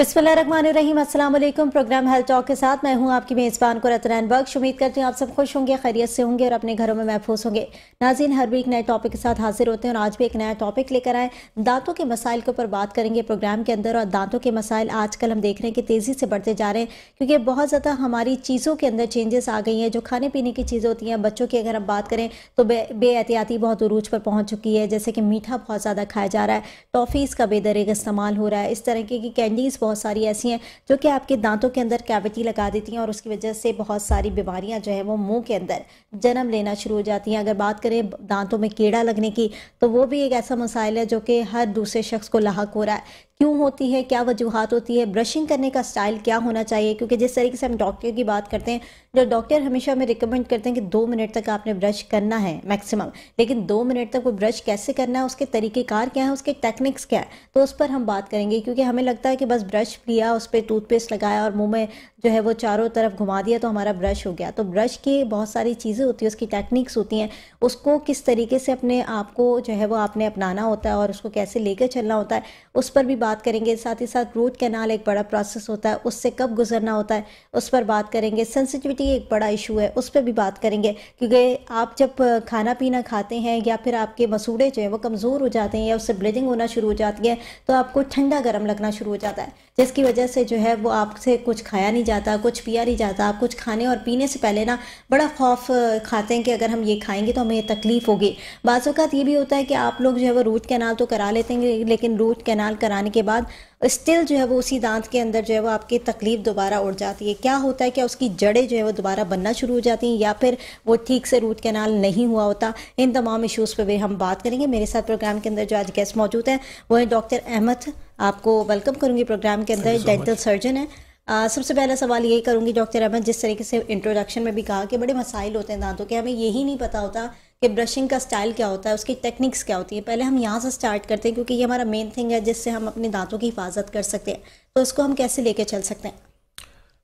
अस्सलाम programme health talk के साथ मैं हूं आपकी मेज़बान को रतनैन बख्श उम्मीद करती हूं आप सब खुश होंगे खैरियत से होंगे और अपने घरों में महफूज होंगे नाजीन हर वीक नए टॉपिक के साथ हाजिर होते हैं और आज भी एक नया टॉपिक लेकर आए दांतों के मसाइल के ऊपर बात करेंगे प्रोग्राम के अंदर और दांतों के मसाइल आजकल हम देख रहे हैं कि तेज़ी से बढ़ते जा रहे हैं क्योंकि बहुत ज़्यादा हमारी चीज़ों के अंदर चेंजेस आ गई हैं जो खाने पीने की चीज़ें होती हैं बच्चों की अगर हम बात करें तो बेहतियाती बहुत उरूज पर पहुँच चुकी है जैसे कि मीठा बहुत ज़्यादा खाया जा रहा है टॉफ़ीज़ का बेदरेग इस्तेमाल हो रहा है इस तरह की कैंडीज़ बहुत बहुत सारी ऐसी हैं जो कि आपके दांतों के अंदर कैविटी लगा देती हैं और उसकी वजह से बहुत सारी बीमारियां जो है वो मुंह के अंदर जन्म लेना शुरू हो जाती हैं अगर बात करें दांतों में कीड़ा लगने की तो वो भी एक ऐसा मसाइल है जो कि हर दूसरे शख्स को लाक हो रहा है क्यों होती है क्या वजूहत होती है ब्रशिंग करने का स्टाइल क्या होना चाहिए क्योंकि जिस तरीके से हम डॉक्टर की बात करते हैं जो डॉक्टर हमेशा हमें रिकमेंड करते हैं कि दो मिनट तक आपने ब्रश करना है मैक्सिमम लेकिन दो मिनट तक वो ब्रश कैसे करना है उसके तरीक़ेकार क्या है उसके टेक्निक्स क्या है तो उस पर हम बात करेंगे क्योंकि हमें लगता है कि बस ब्रश लिया उस पर टूथपेस्ट लगाया और मुंह में जो है वो चारों तरफ घुमा दिया तो हमारा ब्रश हो गया तो ब्रश की बहुत सारी चीज़ें होती हैं उसकी टेक्निक्स होती हैं उसको किस तरीके से अपने आप को जो है वो आपने अपनाना होता है और उसको कैसे लेकर चलना होता है उस पर भी बात करेंगे साथ ही साथ रूट कैनाल एक बड़ा प्रोसेस होता है उससे कब गुजरना होता है उस पर बात करेंगे सेंसिटिविटी एक बड़ा इशू है उस पर भी बात करेंगे क्योंकि आप जब खाना पीना खाते हैं या फिर आपके मसूड़े जो है वो कमज़ोर हो जाते हैं या उससे ब्लीडिंग होना शुरू हो जाती है तो आपको ठंडा गर्म लगना शुरू हो जाता है जिसकी वजह से जो है वो आपसे कुछ खाया नहीं जाता कुछ पिया नहीं जाता आप कुछ खाने और पीने से पहले ना बड़ा खौफ खाते हैं कि अगर हम ये खाएंगे तो हमें तकलीफ़ होगी बाज़ात ये भी होता है कि आप लोग जो है वो रूट कैनाल तो करा लेते हैं लेकिन रूट कैनाल कराने के बाद स्टिल जो है वो उसी दांत के अंदर जो है वो आपकी तकलीफ दोबारा उड़ जाती है क्या होता है क्या उसकी जड़ें जो है वो दोबारा बनना शुरू हो जाती हैं या फिर वो ठीक से रूट कैनाल नहीं हुआ होता इन तमाम इशूज़ पर भी हम बात करेंगे मेरे साथ प्रोग्राम के अंदर जो आज गेस्ट मौजूद हैं वो है डॉक्टर अहमद आपको वेलकम करूँगी प्रोग्राम के अंदर डेंटल सर्जन है सबसे पहला सवाल यही करूँगी डॉक्टर अहमद जिस तरीके से इंट्रोडक्शन में भी कहा कि बड़े मसाइल होते हैं दांतों के हमें यही नहीं पता होता कि ब्रशिंग का स्टाइल क्या होता है उसकी टेक्निक्स क्या होती है पहले हम यहाँ से स्टार्ट करते हैं क्योंकि ये हमारा मेन थिंग है जिससे हम अपने दांतों की हिफाजत कर सकते हैं तो उसको हम कैसे लेके चल सकते हैं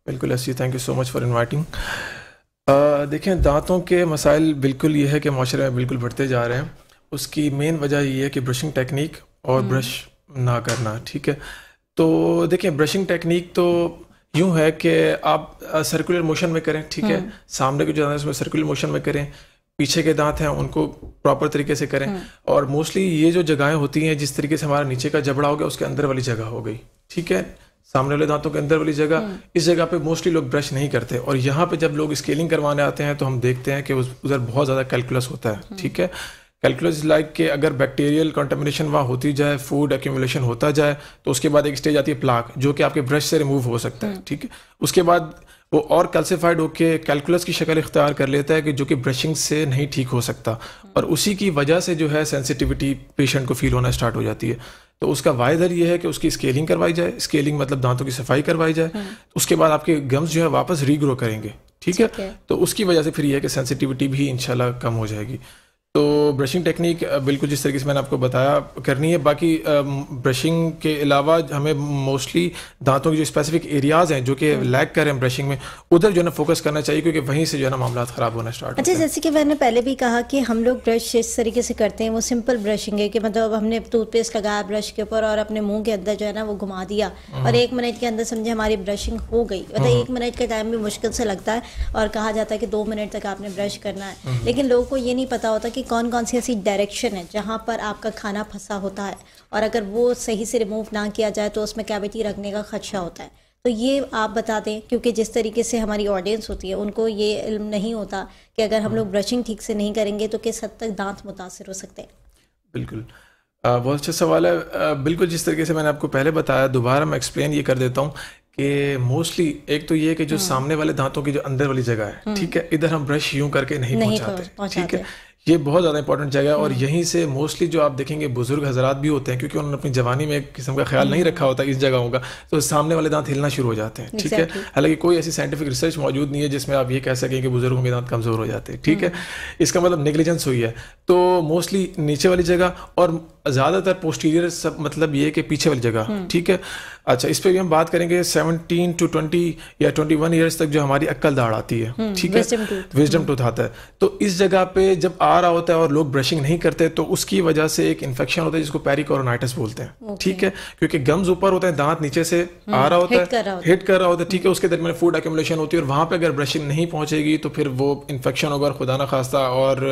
बिल्कुल ऐसी thank you so much for inviting देखें दांतों के मसाइल बिल्कुल ये है कि माशरे में बिल्कुल बढ़ते जा रहे हैं उसकी मेन वजह ये है कि ब्रशिंग टेक्निक और ब्रश हम्म। ना करना ठीक है तो देखें ब्रशिंग टेक्निक तो यूं है कि आप सर्कुलर मोशन में करें ठीक है हम्म। सामने के जो दांत है उसमें सर्कुलर मोशन में करें पीछे के दांत हैं उनको प्रॉपर तरीके से करें हम्म। और मोस्टली ये जो जगहें होती हैं जिस तरीके से हमारा नीचे का जबड़ा हो गया उसके अंदर वाली जगह हो गई ठीक है सामने वाले दांतों के अंदर वाली जगह हम्म। इस जगह पे मोस्टली लोग ब्रश नहीं करते और यहाँ पे जब लोग स्केलिंग करवाने आते हैं तो हम देखते हैं कि उधर बहुत ज़्यादा कैलकुलस होता है ठीक है कैलकुलस लाइक कि अगर बैक्टीरियल कंटेमिनेशन वहाँ होती जाए फूड एक्यूमुलेशन होता जाए तो उसके बाद एक स्टेज आती है प्लाक जो कि आपके ब्रश से रिमूव हो सकता है हम्म। ठीक है उसके बाद वो और कैल्सिफाइड होकर कैलकुलस की शक्ल इख्तियार कर लेता है कि जो कि ब्रशिंग से नहीं ठीक हो सकता और उसी की वजह से जो है सेंसिटिविटी पेशेंट को फील होना स्टार्ट हो जाती है तो उसका वायदर ये है कि उसकी स्केलिंग करवाई जाए स्केलिंग मतलब दांतों की सफाई करवाई जाए हम्म। उसके बाद आपके गम्स जो है वापस रीग्रो करेंगे ठीक है तो उसकी वजह से फिर यह है कि सेंसिटिविटी भी इनशाला कम हो जाएगी तो ब्रशिंग टेक्निक बिल्कुल जिस तरीके से मैंने आपको बताया करनी है बाकी ब्रशिंग के अलावा हमें मोस्टली दांतों के जो स्पेसिफिक एरियाज हैं जो कि लैक हम्म। कर रहे हैं ब्रशिंग में उधर जो है ना फोकस करना चाहिए क्योंकि वहीं से जो है ना मामला ख़राब होना स्टार्ट अच्छा जैसे कि मैंने पहले भी कहा कि हम लोग ब्रश इस तरीके से करते हैं वो सिंपल ब्रशिंग है कि मतलब हमने टूथपेस्ट लगाया ब्रश के ऊपर और अपने मुंह के अंदर जो है ना वो घुमा दिया और हम्म। एक मिनट के अंदर समझे हमारी ब्रशिंग हो गई मतलब हम्म। एक मिनट का टाइम भी मुश्किल से लगता है और कहा जाता है कि दो मिनट तक आपने ब्रश करना है लेकिन लोगों को ये नहीं पता होता कि कौन कौन सी ऐसी डायरेक्शन है जहाँ पर आपका खाना फंसा होता है और अगर वो सही से रिमूव ना किया जाए तो उसमें कैविटी रखने का खदशा होता है तो ये आप बता दें क्योंकि जिस तरीके से हमारी ऑडियंस होती है उनको ये इल्म नहीं होता कि अगर हम लोग ब्रशिंग हम्म। ठीक से नहीं करेंगे तो किस हद तक दांत मुतासर हो सकते हैं बिल्कुल बहुत अच्छा सवाल है आ, बिल्कुल जिस तरीके से मैंने आपको पहले बताया दोबारा मैं एक्सप्लेन ये कर देता हूँ कि मोस्टली एक तो ये कि जो हाँ। सामने वाले दांतों की जो अंदर वाली जगह है हम्म। ठीक है इधर हम ब्रश यूं करके नहीं, नहीं पहुंचाते ठीक है ये बहुत ज़्यादा इंपॉर्टेंट जगह है और हाँ। यहीं से मोस्टली जो आप देखेंगे बुजुर्ग हजरात भी होते हैं क्योंकि उन्होंने अपनी जवानी में एक किस्म का ख्याल नहीं रखा होता इस जगहों का तो सामने वाले दांत हिलना शुरू हो जाते हैं ठीक है हालांकि कोई ऐसी साइंटिफिक रिसर्च मौजूद नहीं है जिसमें आप ये कह सकें कि बुजुर्गों के दांत कमज़ोर हो जाते हैं ठीक है हाँ। इसका मतलब नेग्लिजेंस हुई है तो मोस्टली नीचे वाली जगह और ज़्यादातर पोस्टीरियर सब मतलब ये कि पीछे वाली जगह हम्म। ठीक है अच्छा इस पर भी हम बात करेंगे 17 टू 20 या 21 वन ईयर्स तक जो हमारी अक्ल दाड़ आती है हम्म, ठीक है विजडम हम्म। टूथ आता है तो इस जगह पे जब आ रहा होता है और लोग ब्रशिंग नहीं करते तो उसकी वजह से एक इन्फेक्शन होता है जिसको पेरिकोरोनाइटिस बोलते हैं ठीक है क्योंकि गम्स ऊपर होते हैं दांत नीचे से हम्म, आ रहा होता है हिट कर रहा होता है ठीक है उसके दरमियान फूड एक्यूमुलेशन होती है और वहां पर अगर ब्रशिंग नहीं पहुंचेगी तो फिर वो इन्फेक्शन होगा और खुदा ना खास्ता और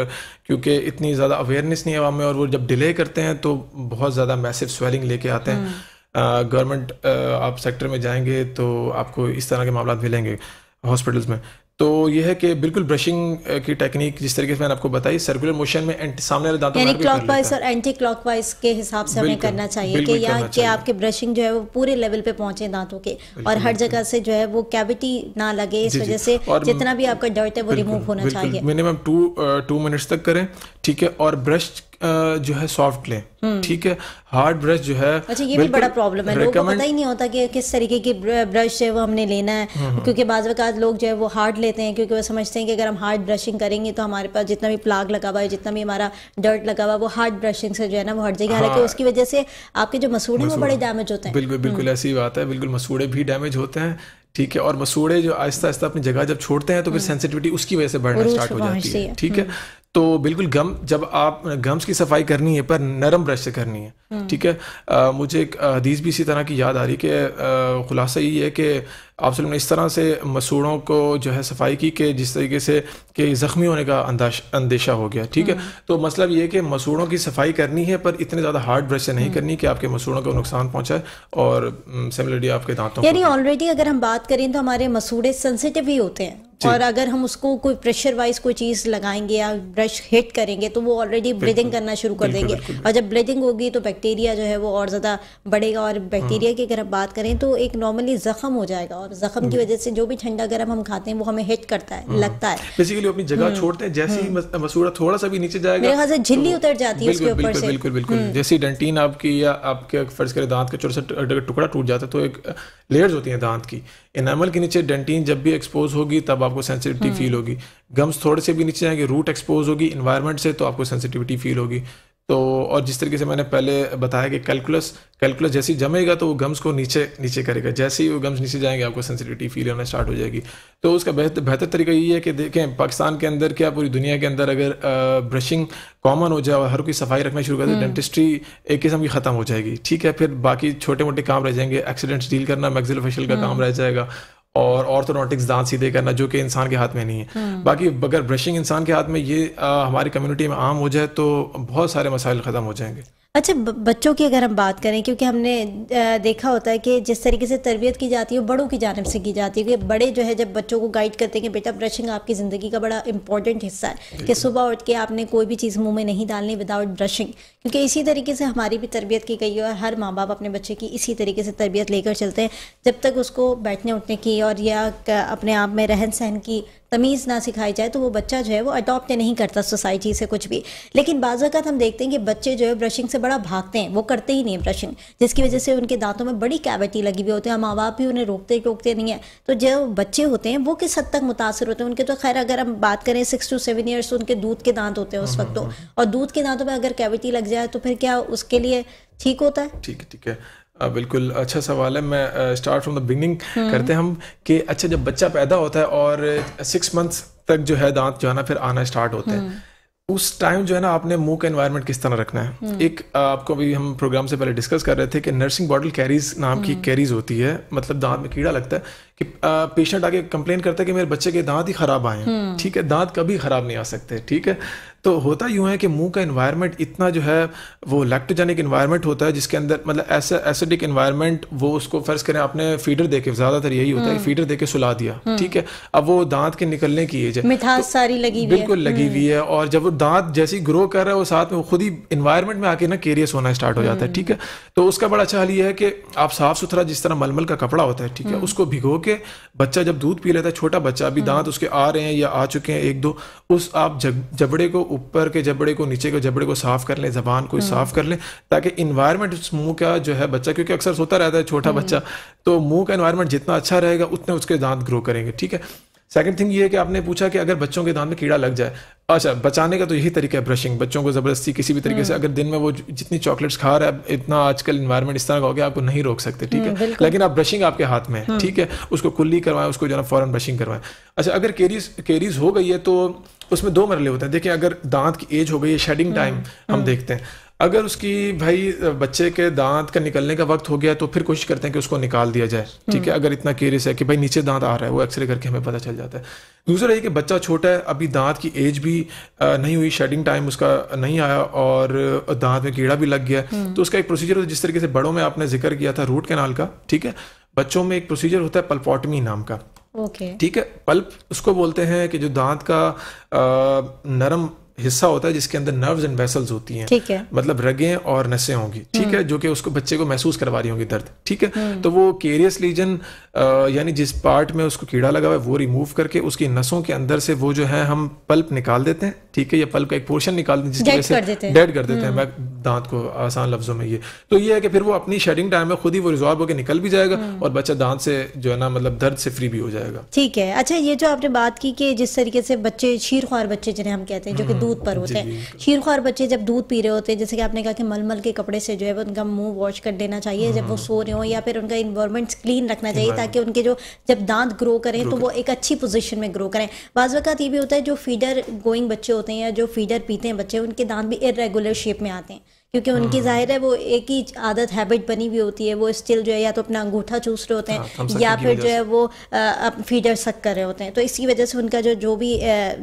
क्योंकि इतनी ज़्यादा अवेयरनेस नहीं है वहाँ में और वो जब डिले करते हैं तो बहुत ज़्यादा मैसिव स्वेलिंग लेके आते हैं गवर्नमेंट आप सेक्टर में जाएंगे तो आपको इस तरह के मामला मिलेंगे हॉस्पिटल्स में तो यह है कि बिल्कुल ब्रशिंग की टेक्निक जिस तरीके से मैंने आपको बताई सर्कुलर मोशन में एंटी सामने वाले दांतों यानी क्लॉकवाइज और एंटी क्लॉकवाइज के हिसाब से हमें करना चाहिए कि या कि आपके ब्रशिंग जो है वो पूरे लेवल पे पहुंचे दांतों के और हर जगह से जो है वो कैविटी ना लगे इस वजह से जितना भी आपका डर्ट है वो रिमूव होना चाहिए मिनिमम टू टू मिनट्स तक करें ठीक है और ब्रश जो है सॉफ्ट लें हम्म। ठीक है हार्ड ब्रश जो है अच्छा ये भी बड़ा प्रॉब्लम है लोगों को पता ही नहीं होता कि किस तरीके की ब्रश है वो हमने लेना है हम्म, हम्म। क्योंकि बाज़ अवत लोग जो है वो हार्ड लेते हैं क्योंकि वो समझते हैं कि अगर हम हार्ड ब्रशिंग करेंगे तो हमारे पास जितना भी प्लाग लगा हुआ है जितना भी हमारा डर्ट लगा हुआ है वो हार्ड ब्रशिंग से जो है ना वो हट जाएगी हालांकि हाँ। उसकी वजह से आपके जो मसूड़े हैं वो बड़े डैमेज होते हैं बिल्कुल बिल्कुल ऐसी बात है बिल्कुल मसूड़े भी डैमेज होते हैं ठीक है और मसूड़े जो आहिस्ता आहिस्ता अपनी जगह जब छोड़ते हैं तो फिर सेंसिटिविटी उसकी वजह से बढ़ना स्टार्ट हो जाती है ठीक है तो बिल्कुल गम जब आप गम्स की सफाई करनी है पर नरम ब्रश से करनी है हम्म। ठीक है आ, मुझे एक हदीस भी इसी तरह की याद आ रही कि खुलासा ये है कि आप ने इस तरह से मसूड़ों को जो है सफाई की कि जिस तरीके से कि ज़ख्मी होने का अंदेशा हो गया ठीक है हम्म। तो मतलब ये कि मसूड़ों की सफाई करनी है पर इतने ज़्यादा हार्ड ब्रश से नहीं हम्म। करनी कि आपके मसूड़ों को नुकसान पहुंचाए और सिमिलरली आपके दांतों यानी ऑलरेडी अगर हम बात करें तो हमारे मसूड़े सेंसिटिव ही होते हैं और अगर हम उसको कोई प्रेशर वाइज कोई चीज़ लगाएंगे या ब्रश हिट करेंगे तो वो ऑलरेडी ब्लीडिंग करना शुरू कर देंगे और जब ब्लीडिंग होगी तो बैक्टीरिया जो है वो और ज़्यादा बढ़ेगा और बैक्टीरिया हाँ। की अगर हम बात करें तो एक नॉर्मली जख्म हो जाएगा और जख्म की वजह से जो भी ठंडा गर्म हम खाते हैं वो हमें हिट करता है हाँ। लगता है बेसिकली अपनी जगह हम्म। छोड़ते हैं जैसे ही हम्म। मसूरा थोड़ा सा भी नीचे जाएगा मेरे से तो झिल्ली उतर जाती है उसके ऊपर से बिल्कुल बिल्कुल हम्म। जैसी डेंटीन आपकी या आपके फर्ज करें दांत का छोटा सा टुकड़ा टूट जाता है तो एक लेयर्स होती है दांत की एनामल के नीचे डेंटीन जब भी एक्सपोज होगी तब आप आपको सेंसिटिविटी फील हम्म। होगी गम्स थोड़े से भी नीचे जाएंगे रूट एक्सपोज होगी इन्वायरमेंट से तो आपको सेंसिटिविटी फील होगी तो और जिस तरीके से मैंने पहले बताया कि कैलकुलस कैलकुलस जैसे ही जमेगा तो वो गम्स को नीचे नीचे करेगा जैसे ही वो गम्स नीचे जाएंगे आपको सेंसिटिविटी फील होना स्टार्ट हो जाएगी तो उसका बेहतर बेहतर तरीका ये है कि देखें पाकिस्तान के अंदर क्या पूरी दुनिया के अंदर अगर ब्रशिंग कॉमन हो जाए और हर कोई सफाई रखना शुरू कर दे डेंटिस्ट्री हम्म। एक किस्म की ख़त्म हो जाएगी ठीक है फिर बाकी छोटे मोटे काम रह जाएंगे एक्सीडेंट्स डील करना मैगजिल फेशियल का हम्म। काम रह जाएगा और ऑर्थोनोटिक्स दांत सीधे करना जो कि इंसान के हाथ में नहीं है हम्म। बाकी अगर ब्रशिंग इंसान के हाथ में ये हमारी कम्युनिटी में आम हो जाए तो बहुत सारे मसाइल ख़त्म हो जाएंगे अच्छा बच्चों की अगर हम बात करें क्योंकि हमने देखा होता है कि जिस तरीके से तरबियत की जाती है बड़ों की जानब से की जाती है कि बड़े जो है जब बच्चों को गाइड करते हैं कि बेटा ब्रशिंग आपकी ज़िंदगी का बड़ा इंपॉर्टेंट हिस्सा है कि सुबह उठ के आपने कोई भी चीज़ मुंह में नहीं डालनी विदाउट ब्रशिंग क्योंकि इसी तरीके से हमारी भी तरबियत की गई है और हर माँ बाप अपने बच्चे की इसी तरीके से तरबियत लेकर चलते हैं जब तक उसको बैठने उठने की और या अपने आप में रहन सहन की तमीज़ ना सिखाई जाए तो वो बच्चा जो है वो अडॉप्ट नहीं करता सोसाइटी से कुछ भी लेकिन बाज़त हम देखते हैं कि बच्चे जो है ब्रशिंग से बड़ा भागते हैं वो करते ही नहीं है ब्रशिंग जिसकी वजह से उनके दांतों में बड़ी कैविटी लगी हुई होती है माँ बाप भी उन्हें रोकते टोकते नहीं है तो जो बच्चे होते हैं वो किस हद तक मुतासर होते हैं उनके तो खैर अगर हम बात करें सिक्स टू सेवन ईयर्स उनके दूध के दांत होते हैं उस हाँ, वक्त तो हाँ, हाँ। और दूध के दांतों में अगर कैविटी लग जाए तो फिर क्या उसके लिए ठीक होता है ठीक है ठीक है बिल्कुल अच्छा सवाल है मैं स्टार्ट फ्रॉम द बिगनिंग करते हैं हम कि अच्छा जब बच्चा पैदा होता है और सिक्स मंथ्स तक जो है दांत जो है ना फिर आना स्टार्ट होते हैं हम्म। उस टाइम जो है ना आपने मुंह का एनवायरनमेंट किस तरह रखना है हम्म। एक आपको अभी हम प्रोग्राम से पहले डिस्कस कर रहे थे कि नर्सिंग बॉटल कैरीज नाम की कैरीज हम्म। होती है मतलब दांत में कीड़ा लगता है कि पेशेंट आगे कंप्लेन करता है कि मेरे बच्चे के दांत ही खराब आए हैं हम्म। ठीक है दांत कभी खराब नहीं आ सकते ठीक है तो होता यूं है कि मुंह का इन्वायरमेंट इतना जो है वो लैक्टोजेनिक इन्वायरमेंट होता है जिसके अंदर मतलब ऐसा एसिडिक इन्वायरमेंट वो उसको फर्ज करें आपने फीडर देके ज़्यादातर यही होता है फीडर हम्म। देके सुला दिया हम्म। ठीक है अब वो दांत के निकलने की एज है मिठास तो सारी लगी बिल्कुल लगी हुई है और जब वो दांत जैसी ग्रो कर रहा है वो साथ में खुद ही इन्वायरमेंट में आके ना केरियस होना स्टार्ट हो जाता है ठीक है तो उसका बड़ा अच्छा हल ये है कि आप साफ सुथरा जिस तरह मलमल का कपड़ा होता है ठीक है उसको भिगो क्योंकि बच्चा जब दूध पी लेता है छोटा बच्चा अभी हम्म। दांत उसके आ रहे हैं या आ चुके हैं एक दो उस आप जब जबड़े को ऊपर के जबड़े को नीचे के जबड़े को साफ कर लें जबान को हम्म। साफ कर लें ताकि इन्वायरमेंट उस मुंह का जो है बच्चा क्योंकि अक्सर सोता रहता है छोटा हम्म। बच्चा तो मुंह का इन्वायरमेंट जितना अच्छा रहेगा उतने उसके दांत ग्रो करेंगे ठीक है सेकंड थिंग ये है कि आपने पूछा कि अगर बच्चों के दांत में कीड़ा लग जाए अच्छा बचाने का तो यही तरीका है ब्रशिंग बच्चों को ज़बरदस्ती किसी भी तरीके से हम्म। अगर दिन में वो जितनी चॉकलेट्स खा रहा है इतना आजकल इन्वायरमेंट इस तरह का हो गया आपको नहीं रोक सकते ठीक हम्म, है लेकिन आप ब्रशिंग आपके हाथ में है हम्म। ठीक है उसको कुल्ली करवाएं उसको जो है फॉरन ब्रशिंग करवाएं अच्छा अगर केरीज केरीज हो गई है तो उसमें दो मरले होते हैं देखिए अगर दांत की एज हो गई है शेडिंग टाइम हम देखते हैं अगर उसकी भाई बच्चे के दांत का निकलने का वक्त हो गया तो फिर कोशिश करते हैं कि उसको निकाल दिया जाए ठीक है हम्म। अगर इतना केरियस है कि भाई नीचे दांत आ रहा है वो एक्सरे करके हमें पता चल जाता है दूसरा ये कि बच्चा छोटा है अभी दांत की एज भी नहीं हुई शेडिंग टाइम उसका नहीं आया और दांत में कीड़ा भी लग गया हम्म। तो उसका एक प्रोसीजर होता है जिस तरीके से बड़ों में आपने जिक्र किया था रूट कैनाल का ठीक है बच्चों में एक प्रोसीजर होता है पल्पोटमी नाम का ठीक okay. है पल्प उसको बोलते हैं कि जो दांत का नरम हिस्सा होता है जिसके अंदर नर्व्स एंड वेसल्स होती हैं ठीक है मतलब रगें और नसें होंगी ठीक है हम्म। जो कि उसको बच्चे को महसूस करवा रही होंगी दर्द ठीक है हम्म। तो वो केरियस लीजन यानी जिस पार्ट में उसको कीड़ा लगा हुआ है वो रिमूव करके उसकी नसों के अंदर से वो जो है हम पल्प निकाल देते हैं ठीक है या पल्प का एक पोर्शन निकाल देते हैं जिसकी वजह से डेड कर देते हैं हम्म। मैं दांत को आसान लफ्जों में ये तो ये है कि फिर वो अपनी शेडिंग टाइम में खुद ही वो रिजॉल्व होकर निकल भी जाएगा हम्म। और बच्चा दांत से जो है ना मतलब दर्द से फ्री भी हो जाएगा ठीक है अच्छा ये जो आपने बात की कि जिस तरीके से बच्चे शीर बच्चे जिन्हें हम कहते हैं जो कि हम्म, दूध पर होते हैं शीर ख्वार बच्चे जब दूध पी रहे होते हैं जैसे कि आपने कहा कि मलमल के कपड़े से जो है उनका मुंह वॉश कर देना चाहिए जब वो सो रहे हो या फिर उनका इन्वायरमेंट क्लीन रखना चाहिए ताकि उनके जो जब दांत ग्रो करें तो वो एक अच्छी पोजिशन में ग्रो करें बाज़ अवत ये भी होता है जो फीडर गोइंग बच्चे होते हैं या जो फीडर पीते हैं बच्चे उनके दांत भी इरेगुलर शेप में आते हैं क्योंकि उनकी हाँ। जाहिर है वो एक ही आदत हैबिट बनी हुई होती है वो स्टिल जो है या तो अपना अंगूठा चूस रहे होते हैं हाँ, या फिर जो है वो फीडर सक कर रहे होते हैं तो इसकी वजह से उनका जो जो भी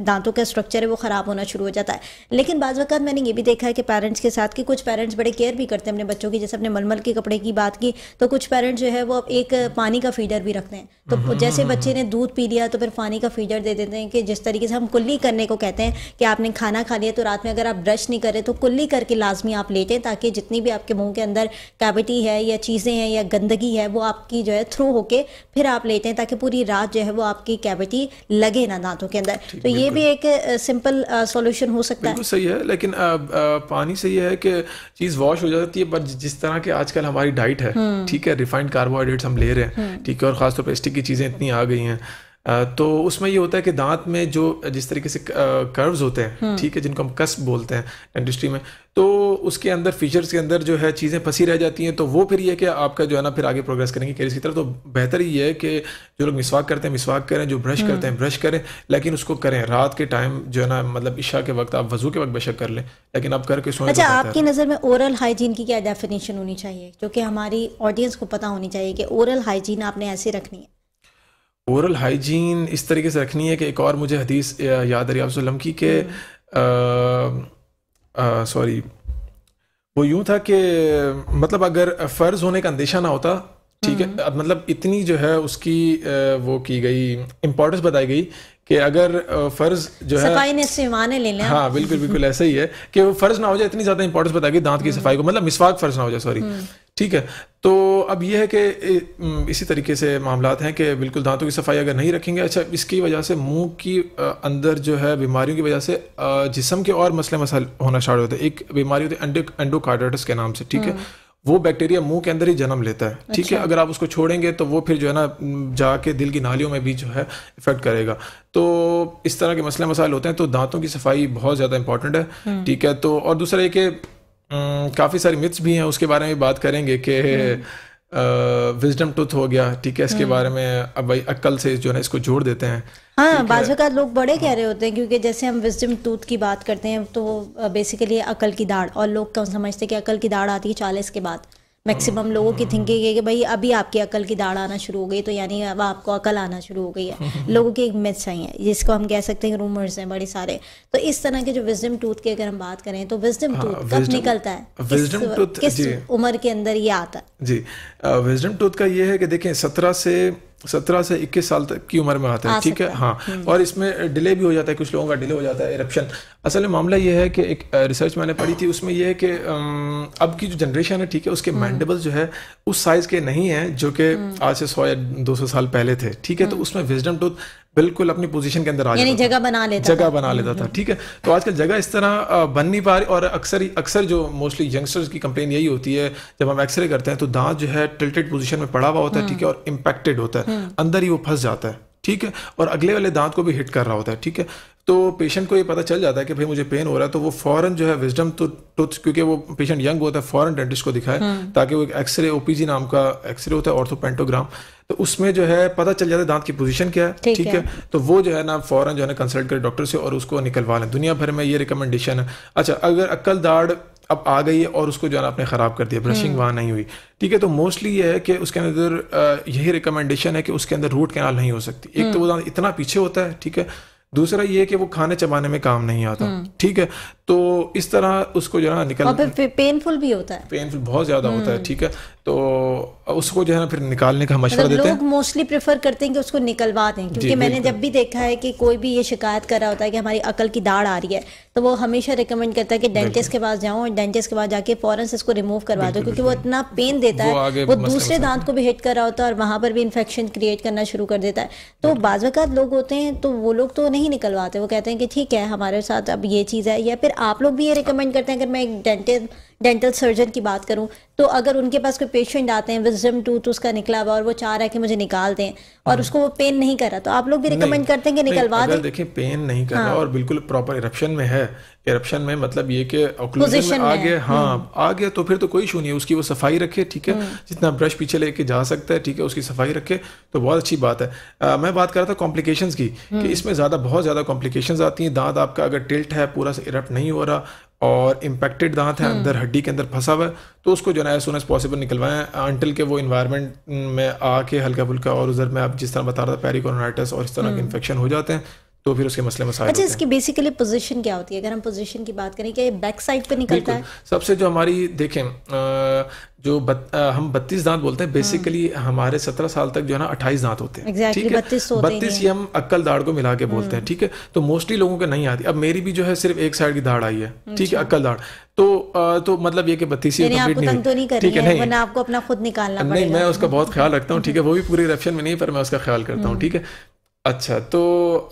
दांतों का स्ट्रक्चर है वो ख़राब होना शुरू हो जाता है लेकिन बाज़ वक़्त मैंने ये भी देखा है कि पेरेंट्स के साथ कि कुछ पेरेंट्स बड़े केयर भी करते हैं अपने बच्चों की जैसे अपने मलमल के कपड़े की बात की तो कुछ पेरेंट्स जो है वो एक पानी का फीडर भी रखते हैं तो हम्म, हम्म, जैसे हम्म, बच्चे ने दूध पी लिया तो फिर पानी का फीडर दे देते हैं कि जिस तरीके से हम कुल्ली करने को कहते हैं कि आपने खाना खा लिया तो रात में अगर आप ब्रश नहीं करें तो कुल्ली करके लाजमी आप ले लपेटें ताकि जितनी भी आपके मुंह के अंदर कैविटी है या चीज़ें हैं या गंदगी है वो आपकी जो है थ्रो होके फिर आप लेटें ताकि पूरी रात जो है वो आपकी कैविटी लगे ना दांतों के अंदर तो ये भी एक सिंपल सोल्यूशन हो सकता है सही है लेकिन पानी से ये है कि चीज़ वॉश हो जाती है बट जिस तरह के आजकल हमारी डाइट है हम्म। ठीक है रिफाइंड कार्बोहाइड्रेट्स हम ले रहे हैं हम्म। ठीक है और खासतौर पर स्टिक की चीज़ें इतनी आ गई हैं तो उसमें ये होता है कि दांत में जो जिस तरीके से कर्व्स होते हैं हम्म। ठीक है जिनको हम कस बोलते हैं डेंटिस्ट्री में तो उसके अंदर फीचर्स के अंदर जो है चीज़ें फंसी रह जाती हैं तो वो फिर ये कि आपका जो है ना फिर आगे प्रोग्रेस करेंगे कैरियर की तरफ तो बेहतर ये है कि जो लोग मिसवाक करते हैं मिसवाक करें जो ब्रश हम्म। करते हैं ब्रश करें लेकिन उसको करें रात के टाइम जो है ना मतलब ईशा के वक्त आप वजू के वक्त बेशक कर लें लेकिन आप करके सोचें अच्छा आपकी नज़र में ओरल हाइजीन की क्या डेफिनेशन होनी चाहिए क्योंकि हमारी ऑडियंस को पता होनी चाहिए कि ओरल हाइजीन आपने ऐसे रखनी है ओरल हाइजीन इस तरीके से रखनी है कि एक और मुझे हदीस याद आप सलम की के सॉरी हम्म। वो यूं था कि मतलब अगर फ़र्ज़ होने का अंदेशा ना होता ठीक है हम्म। मतलब इतनी जो है उसकी वो की गई इम्पोर्टेंस बताई गई कि अगर फर्ज जो है सफाई ने सीमाने ले लें हाँ बिल्कुल बिल्कुल ऐसा ही है कि वो फर्ज ना हो जाए इतनी ज्यादा इंपॉर्टेंस बता गई दांत की हम्म। सफाई को मतलब मिसवाक फर्ज ना हो जाए सॉरी हम्म। ठीक है तो अब यह है कि इसी तरीके से मामला हैं कि बिल्कुल दांतों की सफाई अगर नहीं रखेंगे अच्छा इसकी वजह से मुंह की अंदर जो है बीमारियों की वजह से जिसम के और मसले मसल होना स्टार्ट होते हैं एक बीमारी होती है एंडोकार्डाइटिस के नाम से ठीक है हम्म। वो बैक्टीरिया मुंह के अंदर ही जन्म लेता है ठीक अच्छा। है अगर आप उसको छोड़ेंगे तो वो फिर जो है ना जाके दिल की नालियों में भी जो है इफेक्ट करेगा तो इस तरह के मसले मसाइल होते हैं तो दांतों की सफाई बहुत ज़्यादा इंपॉर्टेंट है हम्म। ठीक है तो और दूसरा ये कि हम्म, काफ़ी सारी मिथ्स भी हैं उसके बारे में बात करेंगे कि हम्म। विजडम टूथ हो गया ठीक है इसके हम्म। बारे में अब भाई अक्ल से जो है इसको जोड़ देते हैं हाँ का लोग बड़े कह रहे होते हैं क्योंकि जैसे हम विजडम टूथ की बात करते हैं तो बेसिकली अकल की दाढ़ और लोग कम समझते हैं कि अकल की दाढ़ आती है चालीस के बाद मैक्सिमम लोगों की थिंकिंग है कि भाई अभी आपकी अकल की दाढ़ आना शुरू हो गई तो यानी अब आपको अकल आना शुरू हो गई है लोगों की एक मिथ्स आई है जिसको हम कह सकते हैं रूमर्स हैं बड़े सारे तो इस तरह के जो विजडम टूथ की अगर हम बात करें तो विजडम टूथ हाँ, कब निकलता है विजडम टूथ किस उम्र के अंदर ये आता है जी विजडम टूथ का ये है कि देखें सत्रह से सत्रह से इक्कीस साल तक की उम्र में आता है ठीक है हाँ हम्म। और इसमें डिले भी हो जाता है कुछ लोगों का डिले हो जाता है इरप्शन असल में मामला ये है कि एक रिसर्च मैंने पढ़ी थी उसमें यह है कि अब की जो जनरेशन है ठीक है उसके मैंडेबल हम्म। जो है उस साइज के नहीं है जो कि हम्म। आज से सौ या दो सौ साल पहले थे ठीक है तो उसमें विजडम टूथ बिल्कुल अपनी पोजीशन के अंदर आ जाता जगह बना लेता जगह बना लेता था हम्म। ठीक है तो आजकल जगह इस तरह बन नहीं पा रही और अक्सर अक्सर जो मोस्टली यंगस्टर्स की कंप्लेन यही होती है जब हम एक्सरे करते हैं तो दांत जो है टिल्टेड पोजीशन में पड़ा हुआ होता है ठीक है हम्म। और इम्पेक्टेड होता है हम्म। अंदर ही वो फंस जाता है ठीक है और अगले वाले दांत को भी हिट कर रहा होता है ठीक है तो पेशेंट को ये पता चल जाता है कि भाई मुझे पेन हो रहा है तो वो फॉरन जो है विजडम तो टूथ तो क्योंकि वो पेशेंट यंग होता है फॉरन डेंटिस्ट को दिखाए ताकि वो एक्सरे ओपीजी नाम का एक्सरे होता है ऑर्थोपेंटोग्राम तो उसमें जो है पता चल जाता है दांत की पोजीशन क्या है ठीक, ठीक है।, है तो वो जो है ना फौरन जो है ना कंसल्ट करें डॉक्टर से और उसको निकलवा लें दुनिया भर में ये रिकमेंडेशन है अच्छा अगर अक्ल दाढ़ अब आ गई है और उसको जो है आपने ख़राब कर दिया ब्रशिंग हम्म। वहां नहीं हुई ठीक है तो मोस्टली ये है कि उसके अंदर यही रिकमेंडेशन है कि उसके अंदर रूट कैनाल नहीं हो सकती एक तो हम्म। वो दांत इतना पीछे होता है ठीक है दूसरा ये कि वो खाने चबाने में काम नहीं आता हम्म। ठीक है तो इस तरह उसको जो है ना निकल पेनफुल भी होता है पेनफुल बहुत ज़्यादा होता है ठीक है तो उसको जो है ना फिर निकालने का मशवरा मतलब देते हैं लोग मोस्टली प्रेफर करते हैं कि उसको निकलवा दें क्योंकि मैंने जब भी देखा है कि कोई भी ये शिकायत कर रहा होता है कि हमारी अकल की दाढ़ आ रही है तो वो हमेशा रिकमेंड करता है कि डेंटिस्ट के पास जाऊं और डेंटिस्ट के पास जाके फौरन से इसको रिमूव करवा दो क्योंकि वो इतना पेन देता है वो दूसरे दांत को भी हिट कर रहा होता है और वहाँ पर भी इन्फेक्शन क्रिएट करना शुरू कर देता है तो बाज़ात लोग होते हैं तो वो लोग तो नहीं निकलवाते वो कहते हैं कि ठीक है हमारे साथ अब ये चीज़ है या फिर आप लोग भी ये रिकमेंड करते हैं अगर मैं एक डेंटिस्ट डेंटल सर्जन की बात करूं तो अगर उनके पास कोई पेशेंट आते हैं विजम टूथ उसका निकला हुआ और वो चाह रहा है कि मुझे निकाल दें और हम्म। उसको वो पेन नहीं कर रहा तो आप लोग भी रिकमेंड करते हैं कि निकलवा दें देखिए पेन नहीं कर रहा हाँ। और बिल्कुल प्रॉपर इरप्शन में है करप्शन में मतलब ये कि ऑक्लूजन आ गया हाँ हम्म। आ गया तो फिर तो कोई इशू नहीं है उसकी वो सफाई रखे ठीक है हम्म। जितना ब्रश पीछे लेके जा सकता है ठीक है उसकी सफाई रखे तो बहुत अच्छी बात है आ, मैं बात कर रहा था कॉम्प्लिकेशन की कि हम्म। इसमें ज़्यादा बहुत ज़्यादा कॉम्प्लिकेशन आती हैं दांत आपका अगर टिल्ट है पूरा से इरप्ट नहीं हो रहा और इम्पेक्टेड दांत है अंदर हड्डी के अंदर फंसा हुआ है तो उसको जो है एज सुन एज पॉसिबल निकलवाएं अंटिल के वो इन्वायरमेंट में आके हल्का फुल्का और उधर में आप जिस तरह बता रहा था पेरिकोनाइटिस और इस तरह के इन्फेक्शन हो जाते हैं तो फिर उसके मसले मसाइल अच्छा इसकी बेसिकली पोजीशन क्या होती है अगर हम पोजीशन की बात करें क्या ये बैक साइड पे निकलता है सबसे जो हमारी देखें जो बत, हम बत्तीस दांत बोलते हैं बेसिकली हाँ। हमारे सत्रह साल तक जो है ना अट्ठाईस दांत होते हैं ठीक है बत्तीस तो ये हम अक्कल दाढ़ को मिला के हम्म। बोलते हैं ठीक है तो मोस्टली लोगों के नहीं आती अब मेरी भी जो है सिर्फ एक साइड की दाढ़ आई है अच्छा। ठीक है अक्कल दाढ़ तो तो मतलब ये बत्तीस ही कम्प्लीट नहीं तो ठीक है नहीं आपको अपना खुद निकालना नहीं मैं उसका बहुत ख्याल रखता हूँ ठीक है वो भी पूरी रप्शन में नहीं पर मैं उसका ख्याल करता हूँ हम्म। ठीक है अच्छा तो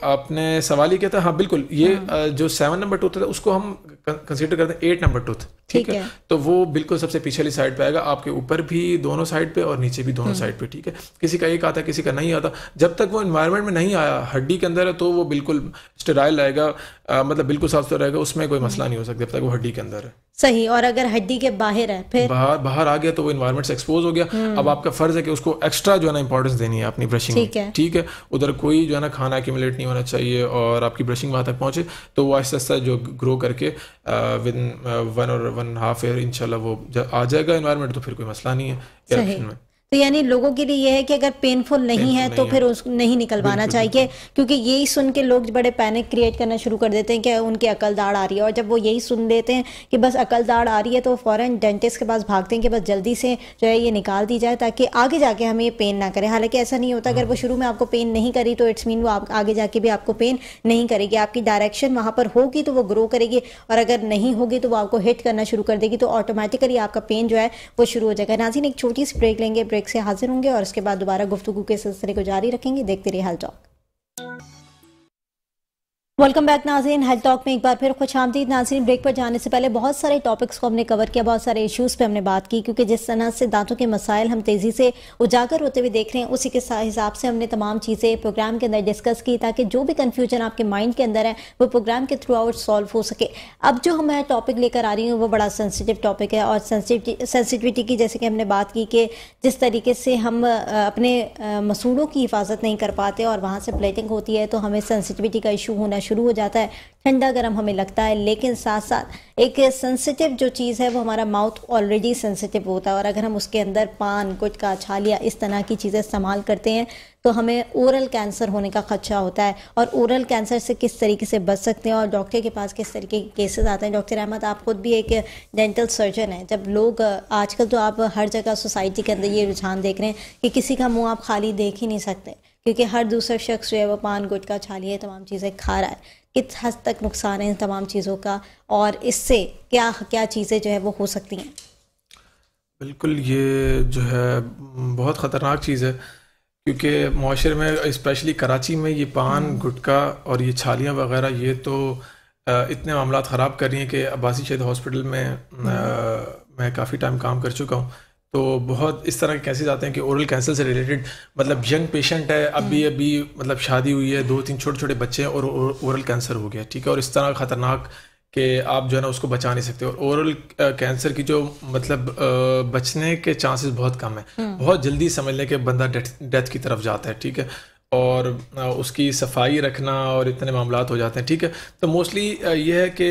आपने सवाल ही किया था हाँ बिल्कुल ये हाँ। जो सेवन नंबर टूथ है उसको हम कंसीडर करते हैं एट नंबर टूथ ठीक है? है तो वो बिल्कुल सबसे पिछली साइड पे आएगा आपके ऊपर भी दोनों साइड पे और नीचे भी दोनों साइड हम्म। पे ठीक है किसी का एक आता किसी का नहीं आता जब तक वो इन्वायरमेंट में नहीं आया हड्डी के अंदर है तो वो बिल्कुल स्टेराइल रहेगा मतलब बिल्कुल साफ सुथरा रहेगा उसमें कोई मसला हम्म। नहीं हो सकता जब तक वो हड्डी के अंदर है सही और अगर हड्डी के बाहर है फिर बाहर बाहर आ गया तो वो इन्वायरमेंट से एक्सपोज हो गया हम्म। अब आपका फर्ज है कि उसको एक्स्ट्रा जो है ना इंपॉर्टेंस देनी है अपनी ब्रशिंग ठीक है ठीक है उधर कोई जो है ना खाना एक्यूमुलेट नहीं होना चाहिए और आपकी ब्रशिंग वहां तक पहुंचे तो वो आहिस्ता आहिस्ता जो ग्रो करके विद वन और वन हाफ ईयर इनशाला वो आ जाएगा इन्वायरमेंट तो फिर कोई मसला नहीं है इलेक्शन में तो यानी लोगों के लिए यह है कि अगर पेनफुल नहीं है नहीं तो है। फिर उस नहीं निकलवाना चाहिए क्योंकि यही सुन के लोग बड़े पैनिक क्रिएट करना शुरू कर देते हैं कि उनकी अकल दाड़ आ रही है और जब वो यही सुन लेते हैं कि बस अकल दाड़ आ रही है तो फ़ौरन डेंटिस्ट के पास भागते हैं कि बस जल्दी से जो है ये निकाल दी जाए ताकि आगे जाके हमें ये पेन ना करें हालांकि ऐसा नहीं होता अगर वो हाँ। शुरू में आपको पेन नहीं करी तो इट्स मीन वो आप आगे जाके भी आपको पेन नहीं करेगी आपकी डायरेक्शन वहाँ पर होगी तो वो ग्रो करेगी और अगर नहीं होगी तो वो आपको हिट करना शुरू कर देगी तो ऑटोमेटिकली आपका पेन जो है वो शुरू हो जाएगा नाजिन एक छोटी सी ब्रेक लेंगे ब्रेक ब्रेक से हाजिर होंगे और इसके बाद दोबारा गुफ्तु के सिलसिले को जारी रखेंगे देखते रहिए हाल चौक वेलकम बैक नाजीन हेल्थ टॉक में एक बार फिर खुश आमदीद नाजीन ब्रेक पर जाने से पहले बहुत सारे टॉपिक्स को हमने कवर किया बहुत सारे इश्यूज़ पे हमने बात की क्योंकि जिस तरह से दांतों के मसाइल हम तेज़ी से उजागर होते हुए देख रहे हैं उसी के हिसाब से हमने तमाम चीज़ें प्रोग्राम के अंदर डिस्कस की ताकि जो भी कन्फ्यूजन आपके माइंड के अंदर है वो प्रोग्राम के थ्रू आउट सॉल्व हो सके अब जो मैं टॉपिक लेकर आ रही हूँ वो बड़ा सेंसिटिव टॉपिक है और सेंसिटिविटी की जैसे कि हमने बात की कि जिस तरीके से हम अपने मसूड़ों की हिफाजत नहीं कर पाते और वहाँ से प्लेटिंग होती है तो हमें सेंसिटिविटी का इशू होना शुरू हो जाता है ठंडा गर्म हमें लगता है लेकिन साथ साथ एक सेंसिटिव जो चीज़ है वो हमारा माउथ ऑलरेडी सेंसिटिव होता है और अगर हम उसके अंदर पान गुटका छालिया इस तरह की चीज़ें इस्तेमाल करते हैं तो हमें ओरल कैंसर होने का खदशा होता है और ओरल कैंसर से किस तरीके से बच सकते हैं और डॉक्टर के पास किस तरीके के केसेस आते हैं डॉक्टर अहमद आप खुद भी एक डेंटल सर्जन हैं जब लोग आजकल तो आप हर जगह सोसाइटी के अंदर ये रुझान देख रहे हैं कि किसी का मुंह आप खाली देख ही नहीं सकते क्योंकि हर दूसरा शख्स जो है वो पान गुटखा छाली है तमाम चीज़ें खा रहा है किस हद तक नुकसान है इन तमाम चीज़ों का और इससे क्या क्या चीज़ें जो है वो हो सकती हैं बिल्कुल ये जो है बहुत ख़तरनाक चीज़ है क्योंकि माशरे में इस्पेशली कराची में ये पान हम्म। गुटखा और ये छालियाँ वगैरह ये तो इतने मामला ख़राब कर रही हैं कि अब्बासी शहीद हॉस्पिटल में हम्म। मैं काफ़ी टाइम काम कर चुका हूँ तो बहुत इस तरह के कैसेज आते हैं कि ओरल कैंसर से रिलेटेड मतलब यंग पेशेंट है अभी हम्म। अभी मतलब शादी हुई है दो तीन छोटे छोटे बच्चे हैं और ओरल कैंसर हो गया ठीक है और इस तरह ख़तरनाक कि आप जो है ना उसको बचा नहीं सकते और ओरल कैंसर की जो मतलब बचने के चांसेस बहुत कम है हम्म। बहुत जल्दी समझ लें कि बंदा डेथ की तरफ जाता है ठीक है और उसकी सफाई रखना और इतने मामला हो जाते हैं ठीक है तो मोस्टली ये है कि